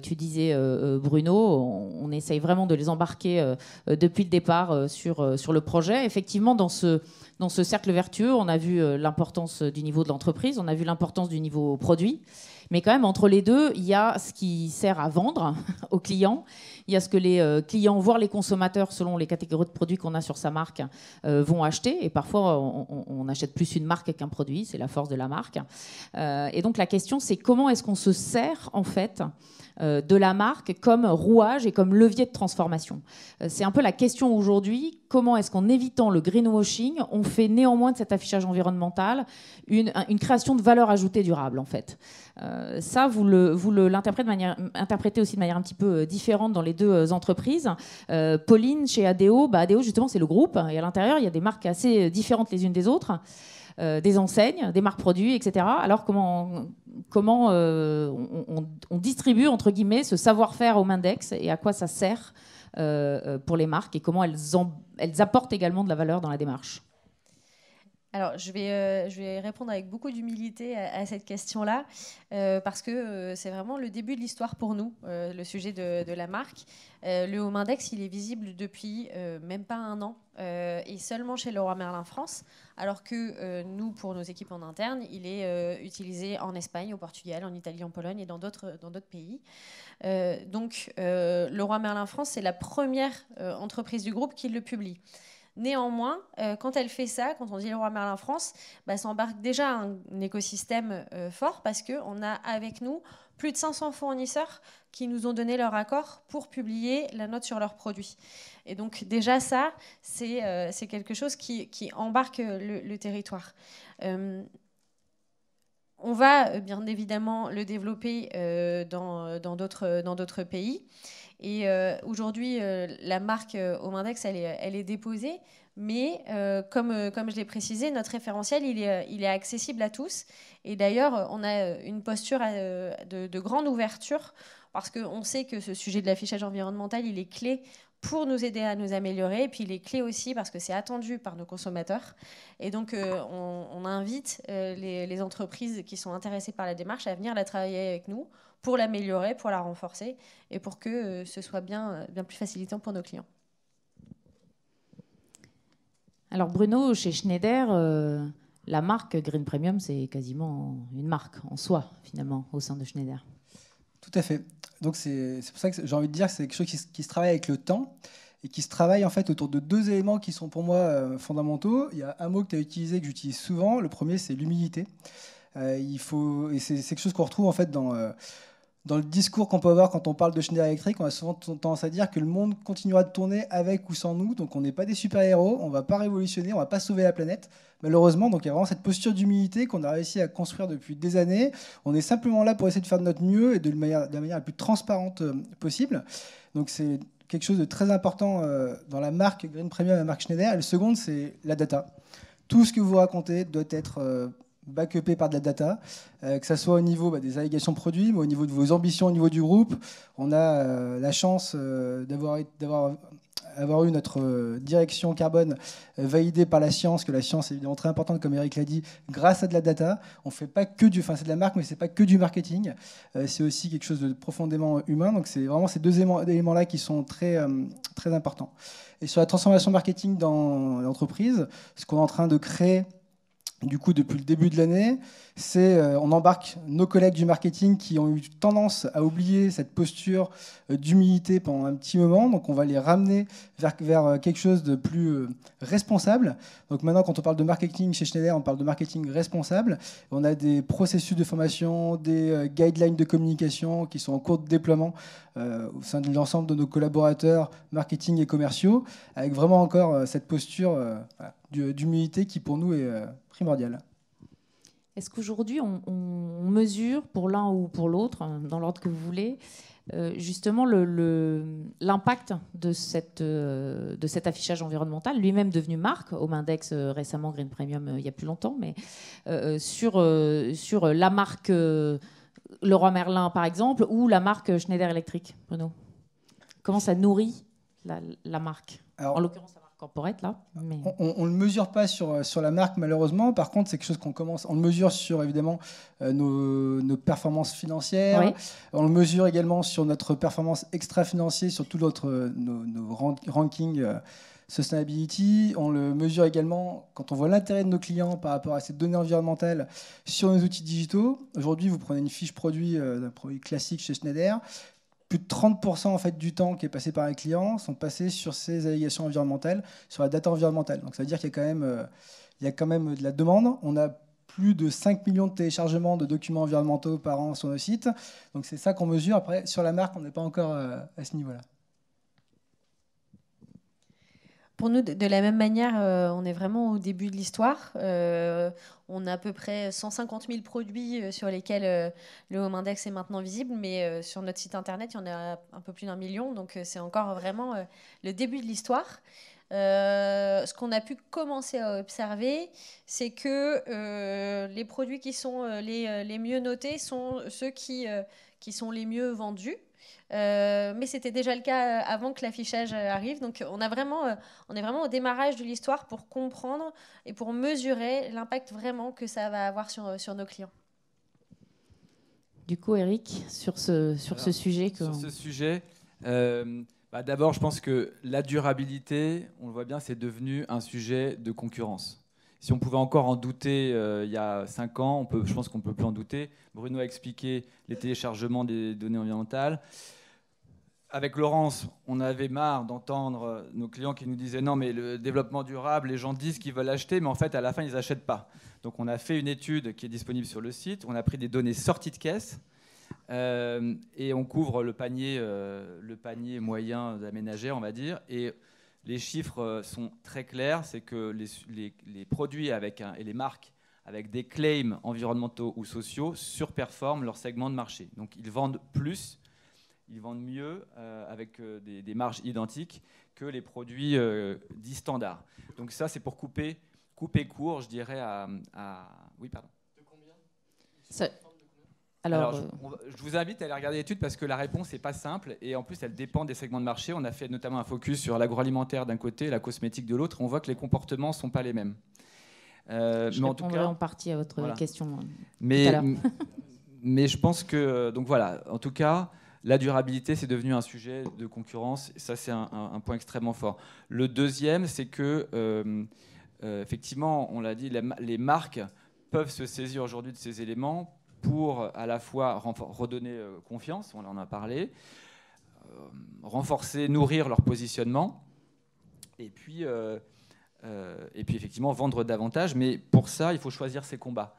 tu disais, Bruno, on, essaye vraiment de les embarquer depuis le départ sur, sur le projet. Effectivement, dans ce dans ce cercle vertueux, on a vu l'importance du niveau de l'entreprise, on a vu l'importance du niveau produit. Mais quand même, entre les deux, il y a ce qui sert à vendre aux clients, il y a ce que les euh, clients, voire les consommateurs, selon les catégories de produits qu'on a sur sa marque, euh, vont acheter. Et parfois, on, achète plus une marque qu'un produit, c'est la force de la marque. Euh, et donc la question, c'est comment est-ce qu'on se sert en fait euh, de la marque comme rouage et comme levier de transformation. Euh, c'est un peu la question aujourd'hui, comment est-ce qu'en évitant le greenwashing, on fait néanmoins de cet affichage environnemental une, création de valeur ajoutée durable en fait euh, ça, vous l'interprétez de manière, aussi de manière un petit peu différente dans les deux entreprises. Pauline, chez ADO, Adeo bah, ADO justement c'est le groupe, hein, et à l'intérieur il y a des marques assez différentes les unes des autres. Euh, des enseignes, des marques produits, etc. Alors comment, comment euh, on, distribue, entre guillemets, ce savoir-faire au Mindex et à quoi ça sert euh, pour les marques et comment elles, elles apportent également de la valeur dans la démarche alors, euh, je vais, répondre avec beaucoup d'humilité à, cette question-là, euh, parce que euh, c'est vraiment le début de l'histoire pour nous, le sujet de, de la marque. le Home Index, il est visible depuis même pas un an, et seulement chez Leroy Merlin France, alors que nous, pour nos équipes en interne, il est utilisé en Espagne, au Portugal, en Italie, en Pologne et dans d'autres pays. donc, Leroy Merlin France, c'est la première entreprise du groupe qui le publie. Néanmoins, euh, quand elle fait ça, quand on dit le roi Merlin France, bah, ça embarque déjà un, écosystème euh, fort parce qu'on a avec nous plus de 500 fournisseurs qui nous ont donné leur accord pour publier la note sur leurs produits. Et donc déjà ça, c'est euh, quelque chose qui, embarque le, territoire. on va bien évidemment le développer dans d'autres pays. Et euh, aujourd'hui, euh, la marque Omindex, euh, elle est, elle est déposée. Mais comme, je l'ai précisé, notre référentiel, il est, accessible à tous. Et d'ailleurs, on a une posture de grande ouverture parce qu'on sait que ce sujet de l'affichage environnemental, il est clé pour nous aider à nous améliorer. Et puis il est clé aussi parce que c'est attendu par nos consommateurs. Et donc euh, on, invite euh, les, entreprises qui sont intéressées par la démarche à venir la travailler avec nous pour l'améliorer, pour la renforcer et pour que euh, ce soit bien, bien plus facilitant pour nos clients. Alors Bruno, chez Schneider, la marque Green Premium, c'est quasiment une marque en soi finalement au sein de Schneider. Tout à fait. Donc c'est pour ça que j'ai envie de dire que c'est quelque chose qui, se travaille avec le temps et qui se travaille en fait autour de deux éléments qui sont pour moi euh, fondamentaux. Il y a un mot que tu as utilisé que j'utilise souvent. Le premier, c'est l'humilité. Euh, il faut et c'est quelque chose qu'on retrouve en fait dans euh, dans le discours qu'on peut avoir quand on parle de Schneider Electric, on a souvent tendance à dire que le monde continuera de tourner avec ou sans nous. Donc on n'est pas des super-héros, on ne va pas révolutionner, on ne va pas sauver la planète. Malheureusement, donc il y a vraiment cette posture d'humilité qu'on a réussi à construire depuis des années. On est simplement là pour essayer de faire de notre mieux et de la manière, la, plus transparente euh, possible. Donc c'est quelque chose de très important euh, dans la marque Green Premium et la marque Schneider. le second, c'est la data. Tout ce que vous racontez doit être euh, backupé par de la data, euh, que ce soit au niveau bah, des allégations produits, mais au niveau de vos ambitions, au niveau du groupe. On a euh, la chance euh, d'avoir avoir eu notre direction carbone validée par la science, que la science est évidemment très importante, comme Eric l'a dit, grâce à de la data. On ne fait pas que du, enfin c'est de la marque, mais c'est pas que du marketing. c'est aussi quelque chose de profondément humain. Donc c'est vraiment ces deux éléments-là qui sont très, très importants. Et sur la transformation marketing dans l'entreprise, ce qu'on est en train de créer du coup depuis le début de l'année, c'est euh, on embarque nos collègues du marketing qui ont eu tendance à oublier cette posture euh, d'humilité pendant un petit moment. Donc on va les ramener vers, vers euh, quelque chose de plus responsable. Donc maintenant quand on parle de marketing chez Schneider, on parle de marketing responsable. On a des processus de formation, des guidelines de communication qui sont en cours de déploiement au sein de l'ensemble de nos collaborateurs marketing et commerciaux, avec vraiment encore cette posture d'humilité qui pour nous est primordial. Est-ce qu'aujourd'hui, on, mesure pour l'un ou pour l'autre, hein, dans l'ordre que vous voulez, euh, justement l'impact euh, de, cet affichage environnemental, lui-même devenu marque, au Index euh, récemment, Green Premium il y a plus longtemps, mais sur, la marque Leroy Merlin, par exemple, ou la marque Schneider Electric, Bruno Comment ça nourrit la, marque En l'occurrence, la marque on ne le mesure pas sur, euh, sur la marque malheureusement. Par contre, c'est quelque chose qu'on commence. On le mesure sur évidemment euh, nos, performances financières. On le mesure également sur notre performance extra-financière, sur tout notre euh, nos, rankings. sustainability. On le mesure également quand on voit l'intérêt de nos clients par rapport à ces données environnementales sur nos outils digitaux. Aujourd'hui, vous prenez une fiche produit d'un produit classique chez Schneider plus de 30% en fait du temps qui est passé par les clients sont passés sur ces allégations environnementales, sur la data environnementale. Donc ça veut dire qu'il y, a quand même, euh, il a quand même euh, de la demande. On a plus de 5 millions de téléchargements de documents environnementaux par an sur nos sites. Donc c'est ça qu'on mesure. Après, sur la marque, on n'est pas encore euh, à ce niveau-là pour nous, de la même manière, euh, on est vraiment au début de l'histoire. Euh, on a à peu près 150 000 produits euh, sur lesquels le Home Index est maintenant visible, mais sur notre site internet, il y en a un peu plus d'un million, donc c'est encore vraiment le début de l'histoire. ce qu'on a pu commencer à observer, c'est que les produits qui sont les, mieux notés sont ceux qui sont les mieux vendus. Euh, mais c'était déjà le cas euh, avant que l'affichage euh, arrive. Donc on, a vraiment, on est vraiment au démarrage de l'histoire pour comprendre et pour mesurer l'impact vraiment que ça va avoir sur, sur nos clients. Du coup, Eric, sur ce, sur ce sujet Sur ce sujet, bah, d'abord, je pense que la durabilité, on le voit bien, c'est devenu un sujet de concurrence. Si on pouvait encore en douter euh, il y a 5 ans, on peut, je pense qu'on ne peut plus en douter. Bruno a expliqué les téléchargements des données environnementales. Avec Laurence, on avait marre d'entendre nos clients qui nous disaient non mais le développement durable, les gens disent qu'ils veulent acheter, mais en fait à la fin ils n'achètent pas. Donc on a fait une étude qui est disponible sur le site, on a pris des données sorties de caisse, euh, et on couvre le panier, euh, le panier moyen d'aménager, on va dire. Et les chiffres euh, sont très clairs, c'est que les, produits avec et les marques avec des claims environnementaux ou sociaux surperforment leur segment de marché. Donc ils vendent plus, ils vendent mieux euh, avec euh, des, marges identiques que les produits dits standards. Donc ça c'est pour couper, court, je dirais, à, Oui, pardon. De combien alors, euh, je, vous invite à aller regarder l'étude parce que la réponse n'est pas simple et en plus elle dépend des segments de marché. On a fait notamment un focus sur l'agroalimentaire d'un côté, la cosmétique de l'autre. On voit que les comportements ne sont pas les mêmes. Euh, je mais en tout cas, en partie à votre question. Euh, mais, mais je pense que donc voilà. En tout cas, la durabilité c'est devenu un sujet de concurrence. ça c'est un, point extrêmement fort. Le deuxième, c'est que effectivement, on l'a dit, les marques peuvent se saisir aujourd'hui de ces éléments pour à la fois redonner euh, confiance, on en a parlé, euh, renforcer, nourrir leur positionnement, et puis, euh, et puis effectivement vendre davantage. Mais pour ça, il faut choisir ses combats.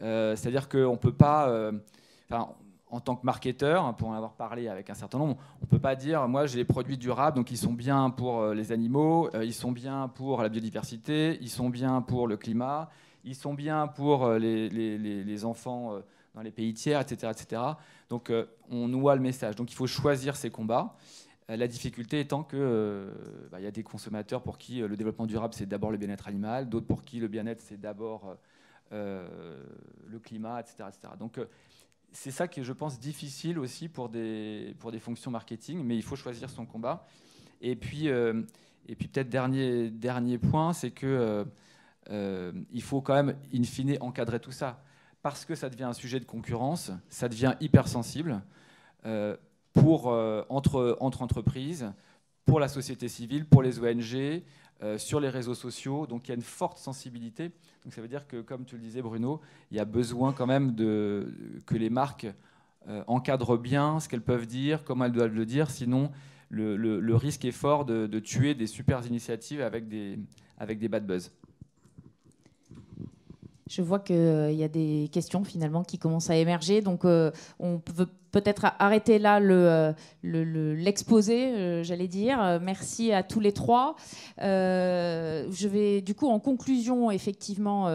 C'est-à-dire qu'on ne peut pas, en tant que marketeur, hein, pour en avoir parlé avec un certain nombre, on ne peut pas dire, moi j'ai des produits durables, donc ils sont bien pour les animaux, ils sont bien pour la biodiversité, ils sont bien pour le climat, ils sont bien pour les enfants dans les pays tiers, etc. etc. Donc euh, on noie le message. Donc il faut choisir ses combats. Euh, la difficulté étant qu'il euh, bah, y a des consommateurs pour qui le développement durable, c'est d'abord le bien-être animal, d'autres pour qui le bien-être, c'est d'abord le climat, etc. Donc c'est ça qui est, je pense, difficile aussi pour des, pour des fonctions marketing, mais il faut choisir son combat. Et puis, et puis peut-être dernier, dernier point, c'est qu'il il faut quand même, in fine, encadrer tout ça parce que ça devient un sujet de concurrence, ça devient hypersensible euh, pour, euh, entre, entre, entreprises, pour la société civile, pour les ONG, euh, sur les réseaux sociaux. Donc il y a une forte sensibilité. Donc ça veut dire que, comme tu le disais Bruno, il y a besoin quand même que les marques encadrent bien ce qu'elles peuvent dire, comment elles doivent le dire, sinon le, risque est fort de, tuer des super initiatives avec des, avec des bad buzz je vois qu'il euh, y a des questions finalement qui commencent à émerger. Donc euh, on peut peut-être arrêter là euh, l'exposé, j'allais dire. Merci à tous les trois. je vais du coup en conclusion effectivement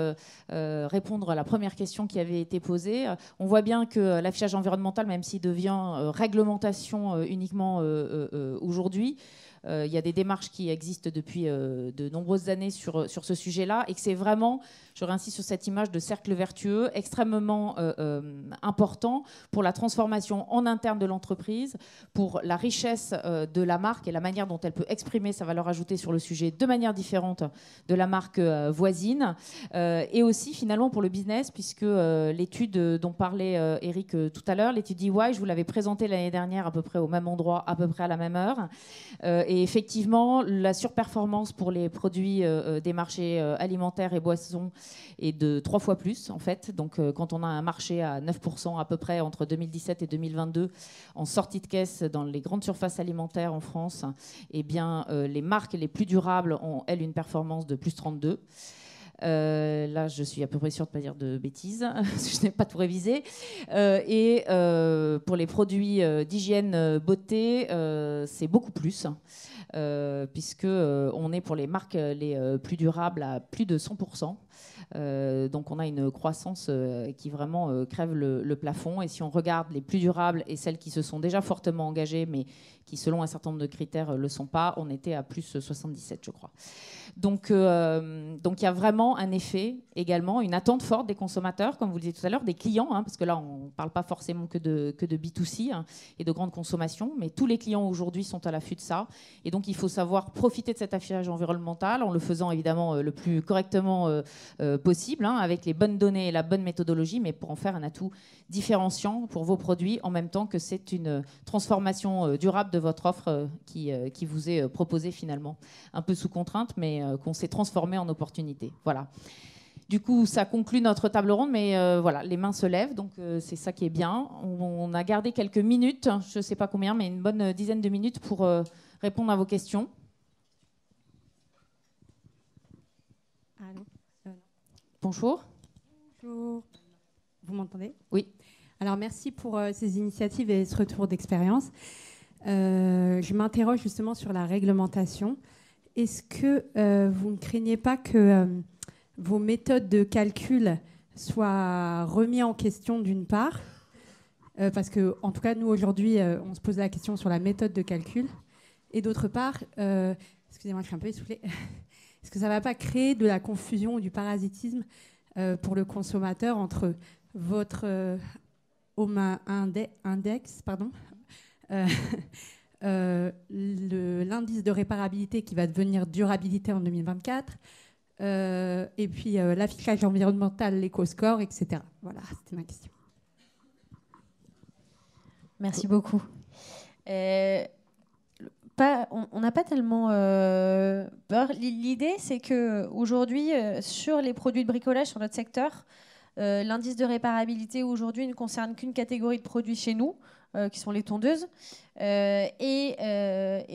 répondre à la première question qui avait été posée. On voit bien que l'affichage environnemental, même s'il devient réglementation uniquement aujourd'hui, euh, il y a des démarches qui existent depuis euh, de nombreuses années sur, sur ce sujet-là et que c'est vraiment, je réinsiste sur cette image de cercle vertueux, extrêmement euh, important pour la transformation en interne de l'entreprise, pour la richesse de la marque et la manière dont elle peut exprimer sa valeur ajoutée sur le sujet de manière différente de la marque voisine, et aussi finalement pour le business, puisque l'étude dont parlait Eric tout à l'heure, l'étude EY, je vous l'avais présentée l'année dernière à peu près au même endroit, à peu près à la même heure et effectivement, la surperformance pour les produits euh, euh, des marchés euh, alimentaires et boissons est de trois fois plus, en fait. Donc, quand on a un marché à 9% à peu près entre 2017 et 2022 en sortie de caisse dans les grandes surfaces alimentaires en France, eh bien, les marques les plus durables ont, elles, une performance de plus 32. Euh, là, je suis à peu près sûre de ne pas dire de bêtises, je n'ai pas tout révisé. Euh, et euh, pour les produits d'hygiène beauté, c'est beaucoup plus, hein. puisque on est pour les marques les plus durables à plus de 100%. Euh, donc on a une croissance euh, qui vraiment euh, crève le, plafond. Et si on regarde les plus durables et celles qui se sont déjà fortement engagées, mais qui selon un certain nombre de critères le sont pas, on était à plus 77, je crois. Donc donc il y a vraiment un effet également, une attente forte des consommateurs, comme vous le disiez tout à l'heure, des clients, hein, parce que là on ne parle pas forcément que de, que de B2C hein, et de grande consommation, mais tous les clients aujourd'hui sont à l'affût de ça. Et donc il faut savoir profiter de cet affichage environnemental en le faisant évidemment le plus correctement euh, possible, hein, avec les bonnes données et la bonne méthodologie, mais pour en faire un atout différenciant pour vos produits, en même temps que c'est une euh, transformation euh, durable de votre offre qui, qui vous est proposée finalement, un peu sous contrainte, mais qu'on s'est transformé en opportunité. Voilà. Du coup, ça conclut notre table ronde, mais voilà, les mains se lèvent, donc c'est ça qui est bien. On, a gardé quelques minutes, je ne sais pas combien, mais une bonne dizaine de minutes pour répondre à vos questions. Allô. Bonjour. Bonjour. Vous m'entendez Oui. Alors merci pour euh, ces initiatives et ce retour d'expérience. Euh, je m'interroge justement sur la réglementation. Est-ce que euh, vous ne craignez pas que vos méthodes de calcul soient remises en question d'une part Parce que, en tout cas, nous aujourd'hui, on se pose la question sur la méthode de calcul. Et d'autre part, excusez-moi, je suis un peu essoufflée. Est-ce que ça ne va pas créer de la confusion ou du parasitisme euh, pour le consommateur entre votre euh, OMA index, pardon, euh, l'indice de réparabilité qui va devenir durabilité en 2024, et puis l'affichage environnemental, l'éco-score, etc. Voilà, c'était ma question. Merci beaucoup on n'a pas tellement peur. Bah, l'idée, c'est que aujourd'hui, euh, sur les produits de bricolage, sur notre secteur, euh, l'indice de réparabilité aujourd'hui ne concerne qu'une catégorie de produits chez nous, euh, qui sont les tondeuses. Et,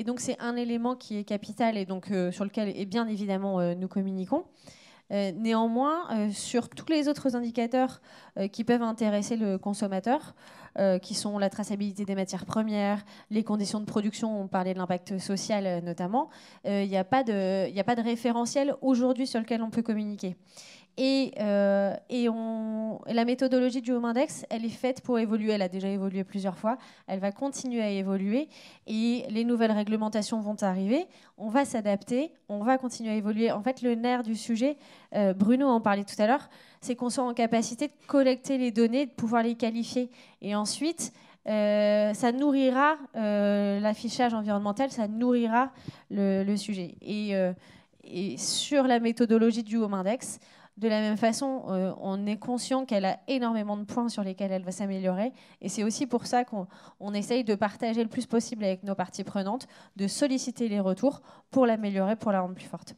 donc, c'est un élément qui est capital et donc sur lequel, bien évidemment, nous communiquons. néanmoins, sur tous les autres indicateurs qui peuvent intéresser le consommateur, euh, qui sont la traçabilité des matières premières, les conditions de production, on parlait de l'impact social euh, notamment, euh, il n'y a, pas de, référentiel aujourd'hui sur lequel on peut communiquer. Et, la méthodologie du Home Index, elle est faite pour évoluer, elle a déjà évolué plusieurs fois, elle va continuer à évoluer et les nouvelles réglementations vont arriver, on va s'adapter, on va continuer à évoluer. En fait, le nerf du sujet, Bruno en parlait tout à l'heure, c'est qu'on soit en capacité de collecter les données, de pouvoir les qualifier. Et ensuite, euh, ça nourrira euh, l'affichage environnemental, ça nourrira le, sujet. Euh, et, sur la méthodologie du Home Index, de la même façon, on est conscient qu'elle a énormément de points sur lesquels elle va s'améliorer. Et c'est aussi pour ça qu'on essaye de partager le plus possible avec nos parties prenantes, de solliciter les retours pour l'améliorer, pour la rendre plus forte.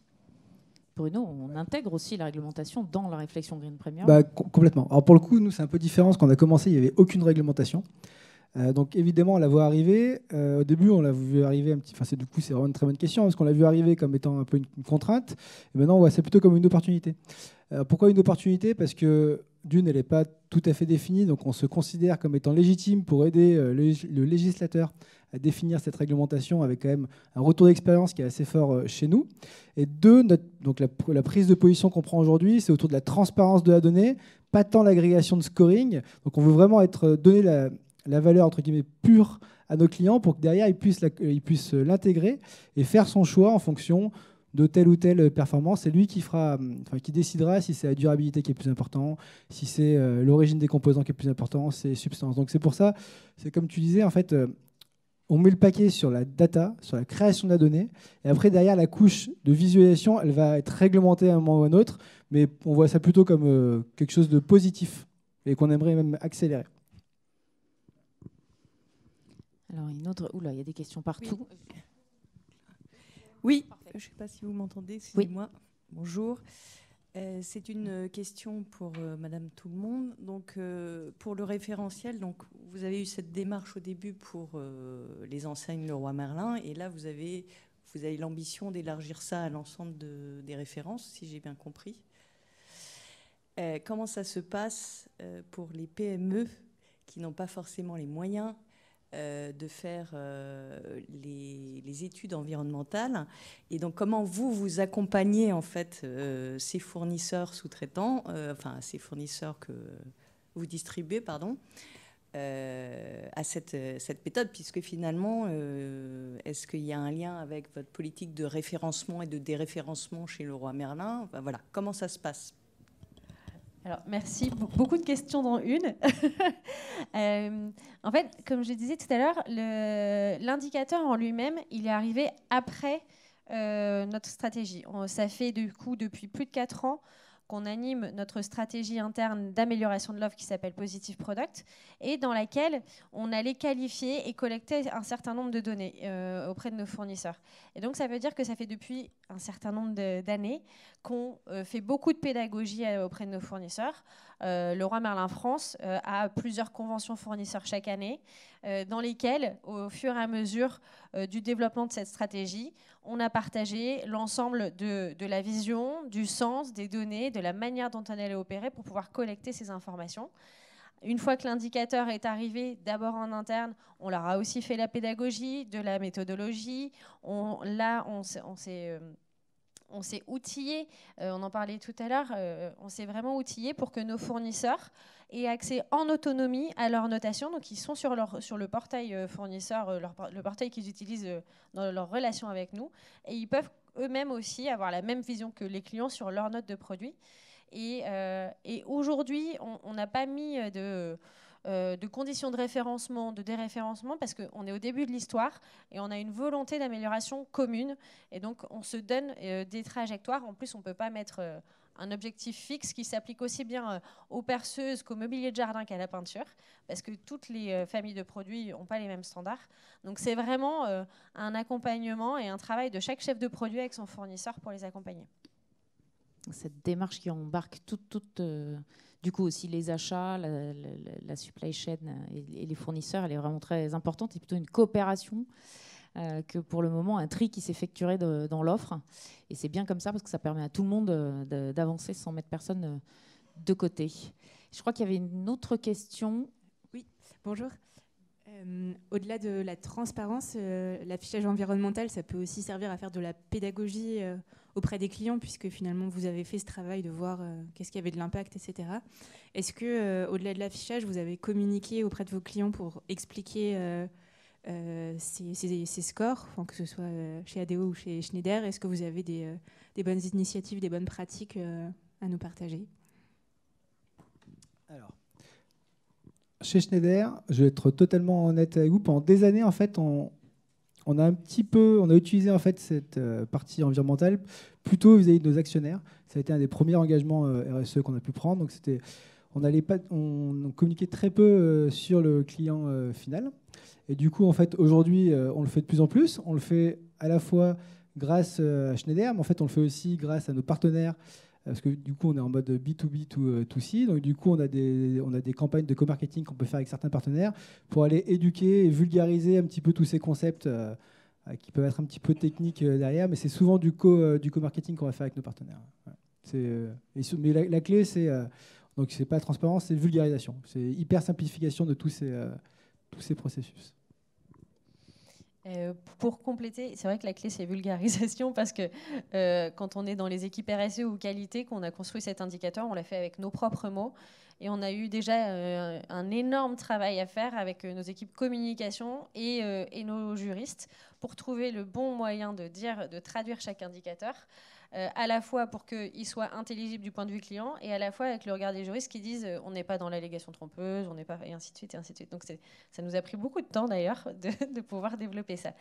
Bruno, on intègre aussi la réglementation dans la réflexion Green Premium bah, Complètement. Alors pour le coup, nous, c'est un peu différent. Quand qu'on a commencé, il n'y avait aucune réglementation. Euh, donc évidemment, on la voit arriver. Euh, au début, on l'a vu arriver un petit. Enfin, c'est du coup, c'est vraiment une très bonne question parce qu'on l'a vu arriver comme étant un peu une, contrainte. Et maintenant, on voit plutôt comme une opportunité. pourquoi une opportunité Parce que d'une, elle n'est pas tout à fait définie, donc on se considère comme étant légitime pour aider euh, le législateur à définir cette réglementation avec quand même un retour d'expérience qui est assez fort euh, chez nous. Et deux, donc la, prise de position qu'on prend aujourd'hui, c'est autour de la transparence de la donnée, pas tant l'agrégation de scoring. Donc on veut vraiment être euh, donner la, la valeur entre guillemets pure à nos clients pour que derrière ils puissent l'intégrer et faire son choix en fonction de telle ou telle performance. C'est lui qui, fera, hum, qui décidera si c'est la durabilité qui est plus importante, si c'est euh, l'origine des composants qui est plus important, ces substances. Donc c'est pour ça, c'est comme tu disais, en fait, euh, on met le paquet sur la data, sur la création de la donnée, et après, derrière, la couche de visualisation, elle va être réglementée à un moment ou à un autre, mais on voit ça plutôt comme euh, quelque chose de positif et qu'on aimerait même accélérer. Alors, une autre. Oula, il y a des questions partout. oui. Euh, je ne sais pas si vous m'entendez, C'est moi Bonjour. Euh, c'est une euh, question pour Madame Tout le Monde. Donc, pour le référentiel, donc, vous avez eu cette démarche au début pour les enseignes Le Roi Merlin, et là, vous avez, vous avez l'ambition d'élargir ça à l'ensemble des références, si j'ai bien compris. comment ça se passe pour les PME qui n'ont pas forcément les moyens euh, de faire euh, les, études environnementales. Et donc, comment vous vous accompagnez en fait euh, ces fournisseurs sous-traitants, enfin ces fournisseurs que vous distribuez, pardon, à cette, méthode, puisque finalement, est-ce qu'il y a un lien avec votre politique de référencement et de déréférencement chez le roi Merlin Voilà, comment ça se passe alors, merci. Beaucoup de questions dans une. Euh, en fait, comme je disais tout à l'heure, l'indicateur en lui-même, il est arrivé après euh, notre stratégie. ça fait du coup depuis plus de 4 ans qu'on anime notre stratégie interne d'amélioration de l'offre qui s'appelle Positive Product et dans laquelle on allait qualifier et collecter un certain nombre de données euh, auprès de nos fournisseurs. Et donc ça veut dire que ça fait depuis un certain nombre d'années qu'on euh, fait beaucoup de pédagogie euh, auprès de nos fournisseurs. le roi Merlin France a plusieurs conventions fournisseurs chaque année dans lesquelles, au fur et à mesure du développement de cette stratégie, on a partagé l'ensemble de, la vision, du sens, des données, de la manière dont on allait opérer pour pouvoir collecter ces informations. Une fois que l'indicateur est arrivé, d'abord en interne, on leur a aussi fait la pédagogie, de la méthodologie. là, on s'est euh, on s'est outillé, euh, on en parlait tout à l'heure, euh, on s'est vraiment outillé pour que nos fournisseurs aient accès en autonomie à leur notation. Donc ils sont sur, leur, sur le portail euh, fournisseur, le portail qu'ils utilisent dans leur relation avec nous, et ils peuvent eux-mêmes aussi avoir la même vision que les clients sur leur note de produit. et aujourd'hui, on n'a pas mis de... Euh, de conditions de référencement, de déréférencement, parce qu'on est au début de l'histoire et on a une volonté d'amélioration commune. Et donc, on se donne euh, des trajectoires. En plus, on ne peut pas mettre euh, un objectif fixe qui s'applique aussi bien aux perceuses qu'au mobilier de jardin qu'à la peinture, parce que toutes les familles de produits n'ont pas les mêmes standards. Donc, c'est vraiment un accompagnement et un travail de chaque chef de produit avec son fournisseur pour les accompagner. Cette démarche qui embarque toute... toute du coup aussi les achats, la, supply chain et, les fournisseurs, elle est vraiment très importante. C'est plutôt une coopération euh, que pour le moment un tri qui s'effectuerait dans l'offre. Et c'est bien comme ça parce que ça permet à tout le monde euh, d'avancer sans mettre personne euh, de côté. Je crois qu'il y avait une autre question. Oui, bonjour. Au-delà de la transparence, l'affichage environnemental, ça peut aussi servir à faire de la pédagogie auprès des clients, puisque finalement vous avez fait ce travail de voir euh, qu'est-ce qu'il y avait de l'impact, etc. Est-ce que, euh, au-delà de l'affichage, vous avez communiqué auprès de vos clients pour expliquer euh, ces, scores, que ce soit chez ADO ou chez Schneider Est-ce que vous avez des, des, bonnes initiatives, des bonnes pratiques à nous partager Alors. Chez Schneider, je vais être totalement honnête avec vous. Pendant des années, en fait, on, on a un petit peu, on a utilisé en fait cette euh, partie environnementale plutôt vis-à-vis de nos actionnaires. Ça a été un des premiers engagements euh, RSE qu'on a pu prendre. Donc on pas, on, communiquait très peu euh, sur le client final. Et du coup, en fait, aujourd'hui, on le fait de plus en plus. On le fait à la fois grâce à Schneider, mais en fait, on le fait aussi grâce à nos partenaires parce que du coup on est en mode B2B to, to C, donc du coup on a des, on a des campagnes de co-marketing qu'on peut faire avec certains partenaires pour aller éduquer et vulgariser un petit peu tous ces concepts euh, euh, qui peuvent être un petit peu techniques euh, derrière, mais c'est souvent du co, du co-marketing qu'on va faire avec nos partenaires. C'est, mais la, clé c'est donc c'est pas transparence, c'est vulgarisation, c'est hyper simplification de tous ces, tous ces processus. Euh, pour compléter, c'est vrai que la clé c'est vulgarisation parce que euh, quand on est dans les équipes RSE ou qualité, qu'on a construit cet indicateur, on l'a fait avec nos propres mots et on a eu déjà euh, un énorme travail à faire avec nos équipes communication et, et, nos juristes pour trouver le bon moyen de dire, de traduire chaque indicateur. Euh, à la fois pour qu'il soit intelligible du point de vue client et à la fois avec le regard des juristes qui disent euh, on n'est pas dans l'allégation trompeuse, on n'est pas et ainsi de suite et ainsi de suite. Donc ça nous a pris beaucoup de temps d'ailleurs de, pouvoir développer ça.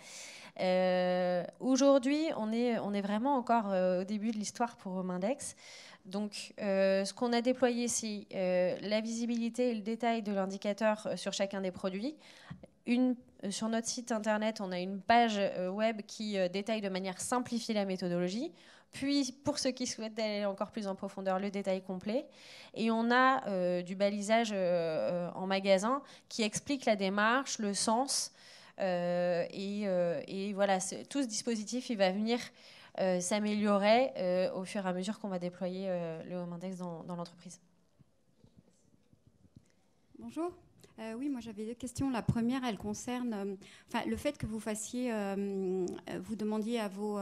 Euh, aujourd'hui, on est on est vraiment encore au début de l'histoire pour Romindex. Donc, ce qu'on a déployé, c'est la visibilité et le détail de l'indicateur sur chacun des produits, euh, sur notre site internet, on a une page euh, web qui euh, détaille de manière simplifiée la méthodologie. Puis, pour ceux qui souhaitent aller encore plus en profondeur, le détail complet. Et on a du balisage en magasin qui explique la démarche, le sens. et, voilà, tout ce dispositif, il va venir s'améliorer au fur et à mesure qu'on va déployer le Home Index dans, dans l'entreprise. Bonjour. Euh, oui, moi j'avais deux questions. La première, elle concerne euh, le fait que vous fassiez, euh, vous demandiez à vos,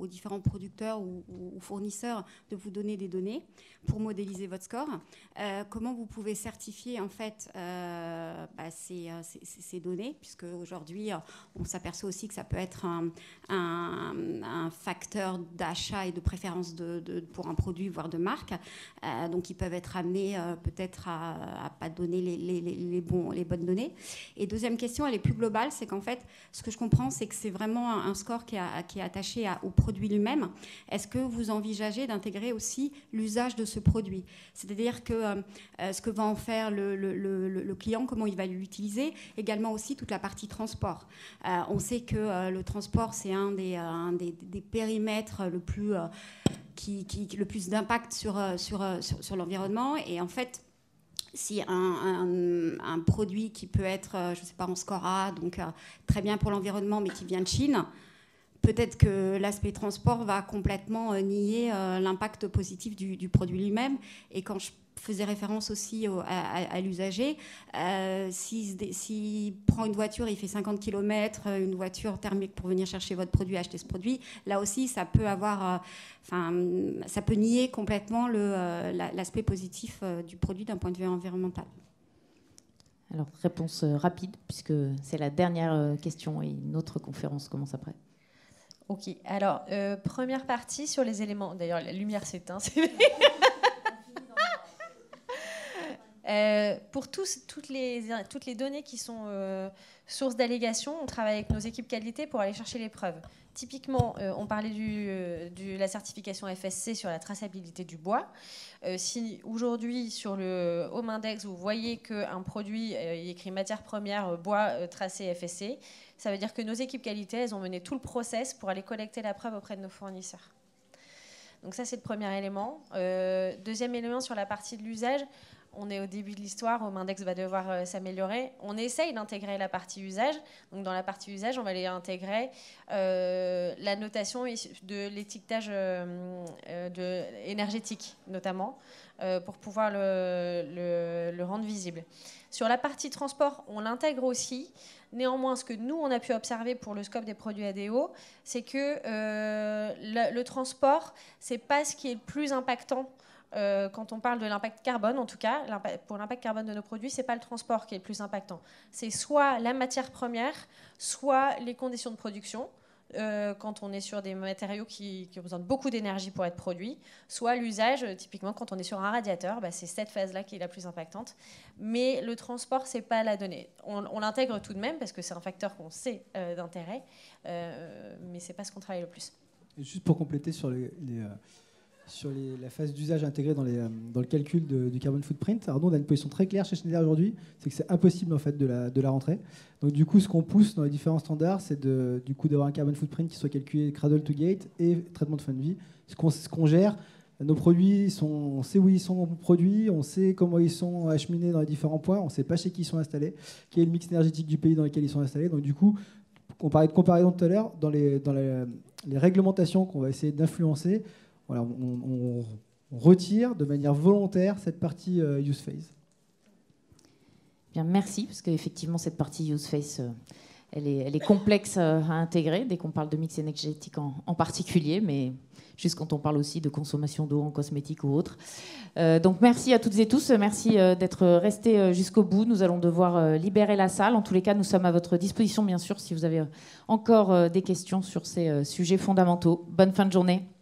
aux différents producteurs ou, fournisseurs de vous donner des données pour modéliser votre score. comment vous pouvez certifier en fait bah, ces, données, puisque aujourd'hui on s'aperçoit aussi que ça peut être un, facteur d'achat et de préférence pour un produit, voire de marque. donc ils peuvent être amenés peut-être à, ne pas donner les, les, les les bonnes données. Et deuxième question, elle est plus globale, c'est qu'en fait, ce que je comprends, c'est que c'est vraiment un score qui, est attaché à, au produit lui-même. Est-ce que vous envisagez d'intégrer aussi l'usage de ce produit C'est-à-dire que euh, euh, ce que va en faire le, client, comment il va l'utiliser, également aussi toute la partie transport. Euh, on sait que le transport, c'est un des, des, périmètres le plus, qui, le plus d'impact sur, sur, sur, sur l'environnement. Et en fait, si un, produit qui peut être, euh, je ne sais pas, en Scora, donc euh, très bien pour l'environnement, mais qui vient de Chine, peut-être que l'aspect transport va complètement euh, nier euh, l'impact positif du, produit lui-même. Et quand je faisais référence aussi à, l'usager. S'il euh, si prend une voiture, il fait 50 km, une voiture thermique pour venir chercher votre produit, acheter ce produit, là aussi, ça peut avoir, enfin, ça peut nier complètement l'aspect positif du produit d'un point de vue environnemental. Alors, réponse rapide, puisque c'est la dernière question et une autre conférence commence après. Ok, alors, euh, première partie sur les éléments. D'ailleurs, la lumière s'éteint. Euh, pour toutes, les, données qui sont euh, sources d'allégations, on travaille avec nos équipes qualité pour aller chercher les preuves. Typiquement, on parlait de la certification FSC sur la traçabilité du bois. si aujourd'hui, sur le Home Index, vous voyez qu'un produit il écrit matière première, bois, tracé FSC, ça veut dire que nos équipes qualité, elles ont mené tout le process pour aller collecter la preuve auprès de nos fournisseurs. Donc ça, c'est le premier élément. Euh, deuxième élément sur la partie de l'usage, on est au début de l'histoire, Omindex va devoir euh, s'améliorer. On essaye d'intégrer la partie usage. Donc dans la partie usage, on va aller intégrer euh, la notation de l'étiquetage euh, énergétique, notamment, pour pouvoir le, rendre visible. Sur la partie transport, on l'intègre aussi. Néanmoins, ce que nous, on a pu observer pour le scope des produits ADO, c'est que le, le, transport, c'est pas ce qui est le plus impactant euh, quand on parle de l'impact carbone, en tout cas, pour l'impact carbone de nos produits, ce n'est pas le transport qui est le plus impactant. C'est soit la matière première, soit les conditions de production. Euh, quand on est sur des matériaux qui, qui ont besoin de beaucoup d'énergie pour être produits, soit l'usage, euh, typiquement quand on est sur un radiateur, bah, c'est cette phase-là qui est la plus impactante. Mais le transport, c'est pas la donnée. On, l'intègre tout de même parce que c'est un facteur qu'on sait d'intérêt, euh, mais c'est pas ce qu'on travaille le plus. Et juste pour compléter sur les, sur les, la phase d'usage intégrée dans, euh, le calcul du carbon footprint. nous, on a une position très claire chez Schneider aujourd'hui, c'est que c'est impossible en fait de la, rentrer. Donc du coup, ce qu'on pousse dans les différents standards, c'est du coup d'avoir un carbon footprint qui soit calculé cradle to gate et traitement de fin de vie. Ce qu'on gère, nos produits, sont, on sait où ils sont produits, on sait comment ils sont acheminés dans les différents points, on ne sait pas chez qui ils sont installés, quel est le mix énergétique du pays dans lequel ils sont installés. Donc du coup, on parlait de comparaison tout à l'heure, dans, dans les réglementations qu'on va essayer d'influencer, voilà, on, retire de manière volontaire cette partie euh, use phase. Bien, merci, parce qu'effectivement, cette partie use phase, euh, elle est, complexe euh, à intégrer dès qu'on parle de mix énergétique en, particulier, mais juste quand on parle aussi de consommation d'eau en cosmétique ou autre. donc merci à toutes et tous, merci d'être restés jusqu'au bout. Nous allons devoir libérer la salle. En tous les cas, nous sommes à votre disposition, bien sûr, si vous avez encore des questions sur ces sujets fondamentaux. Bonne fin de journée.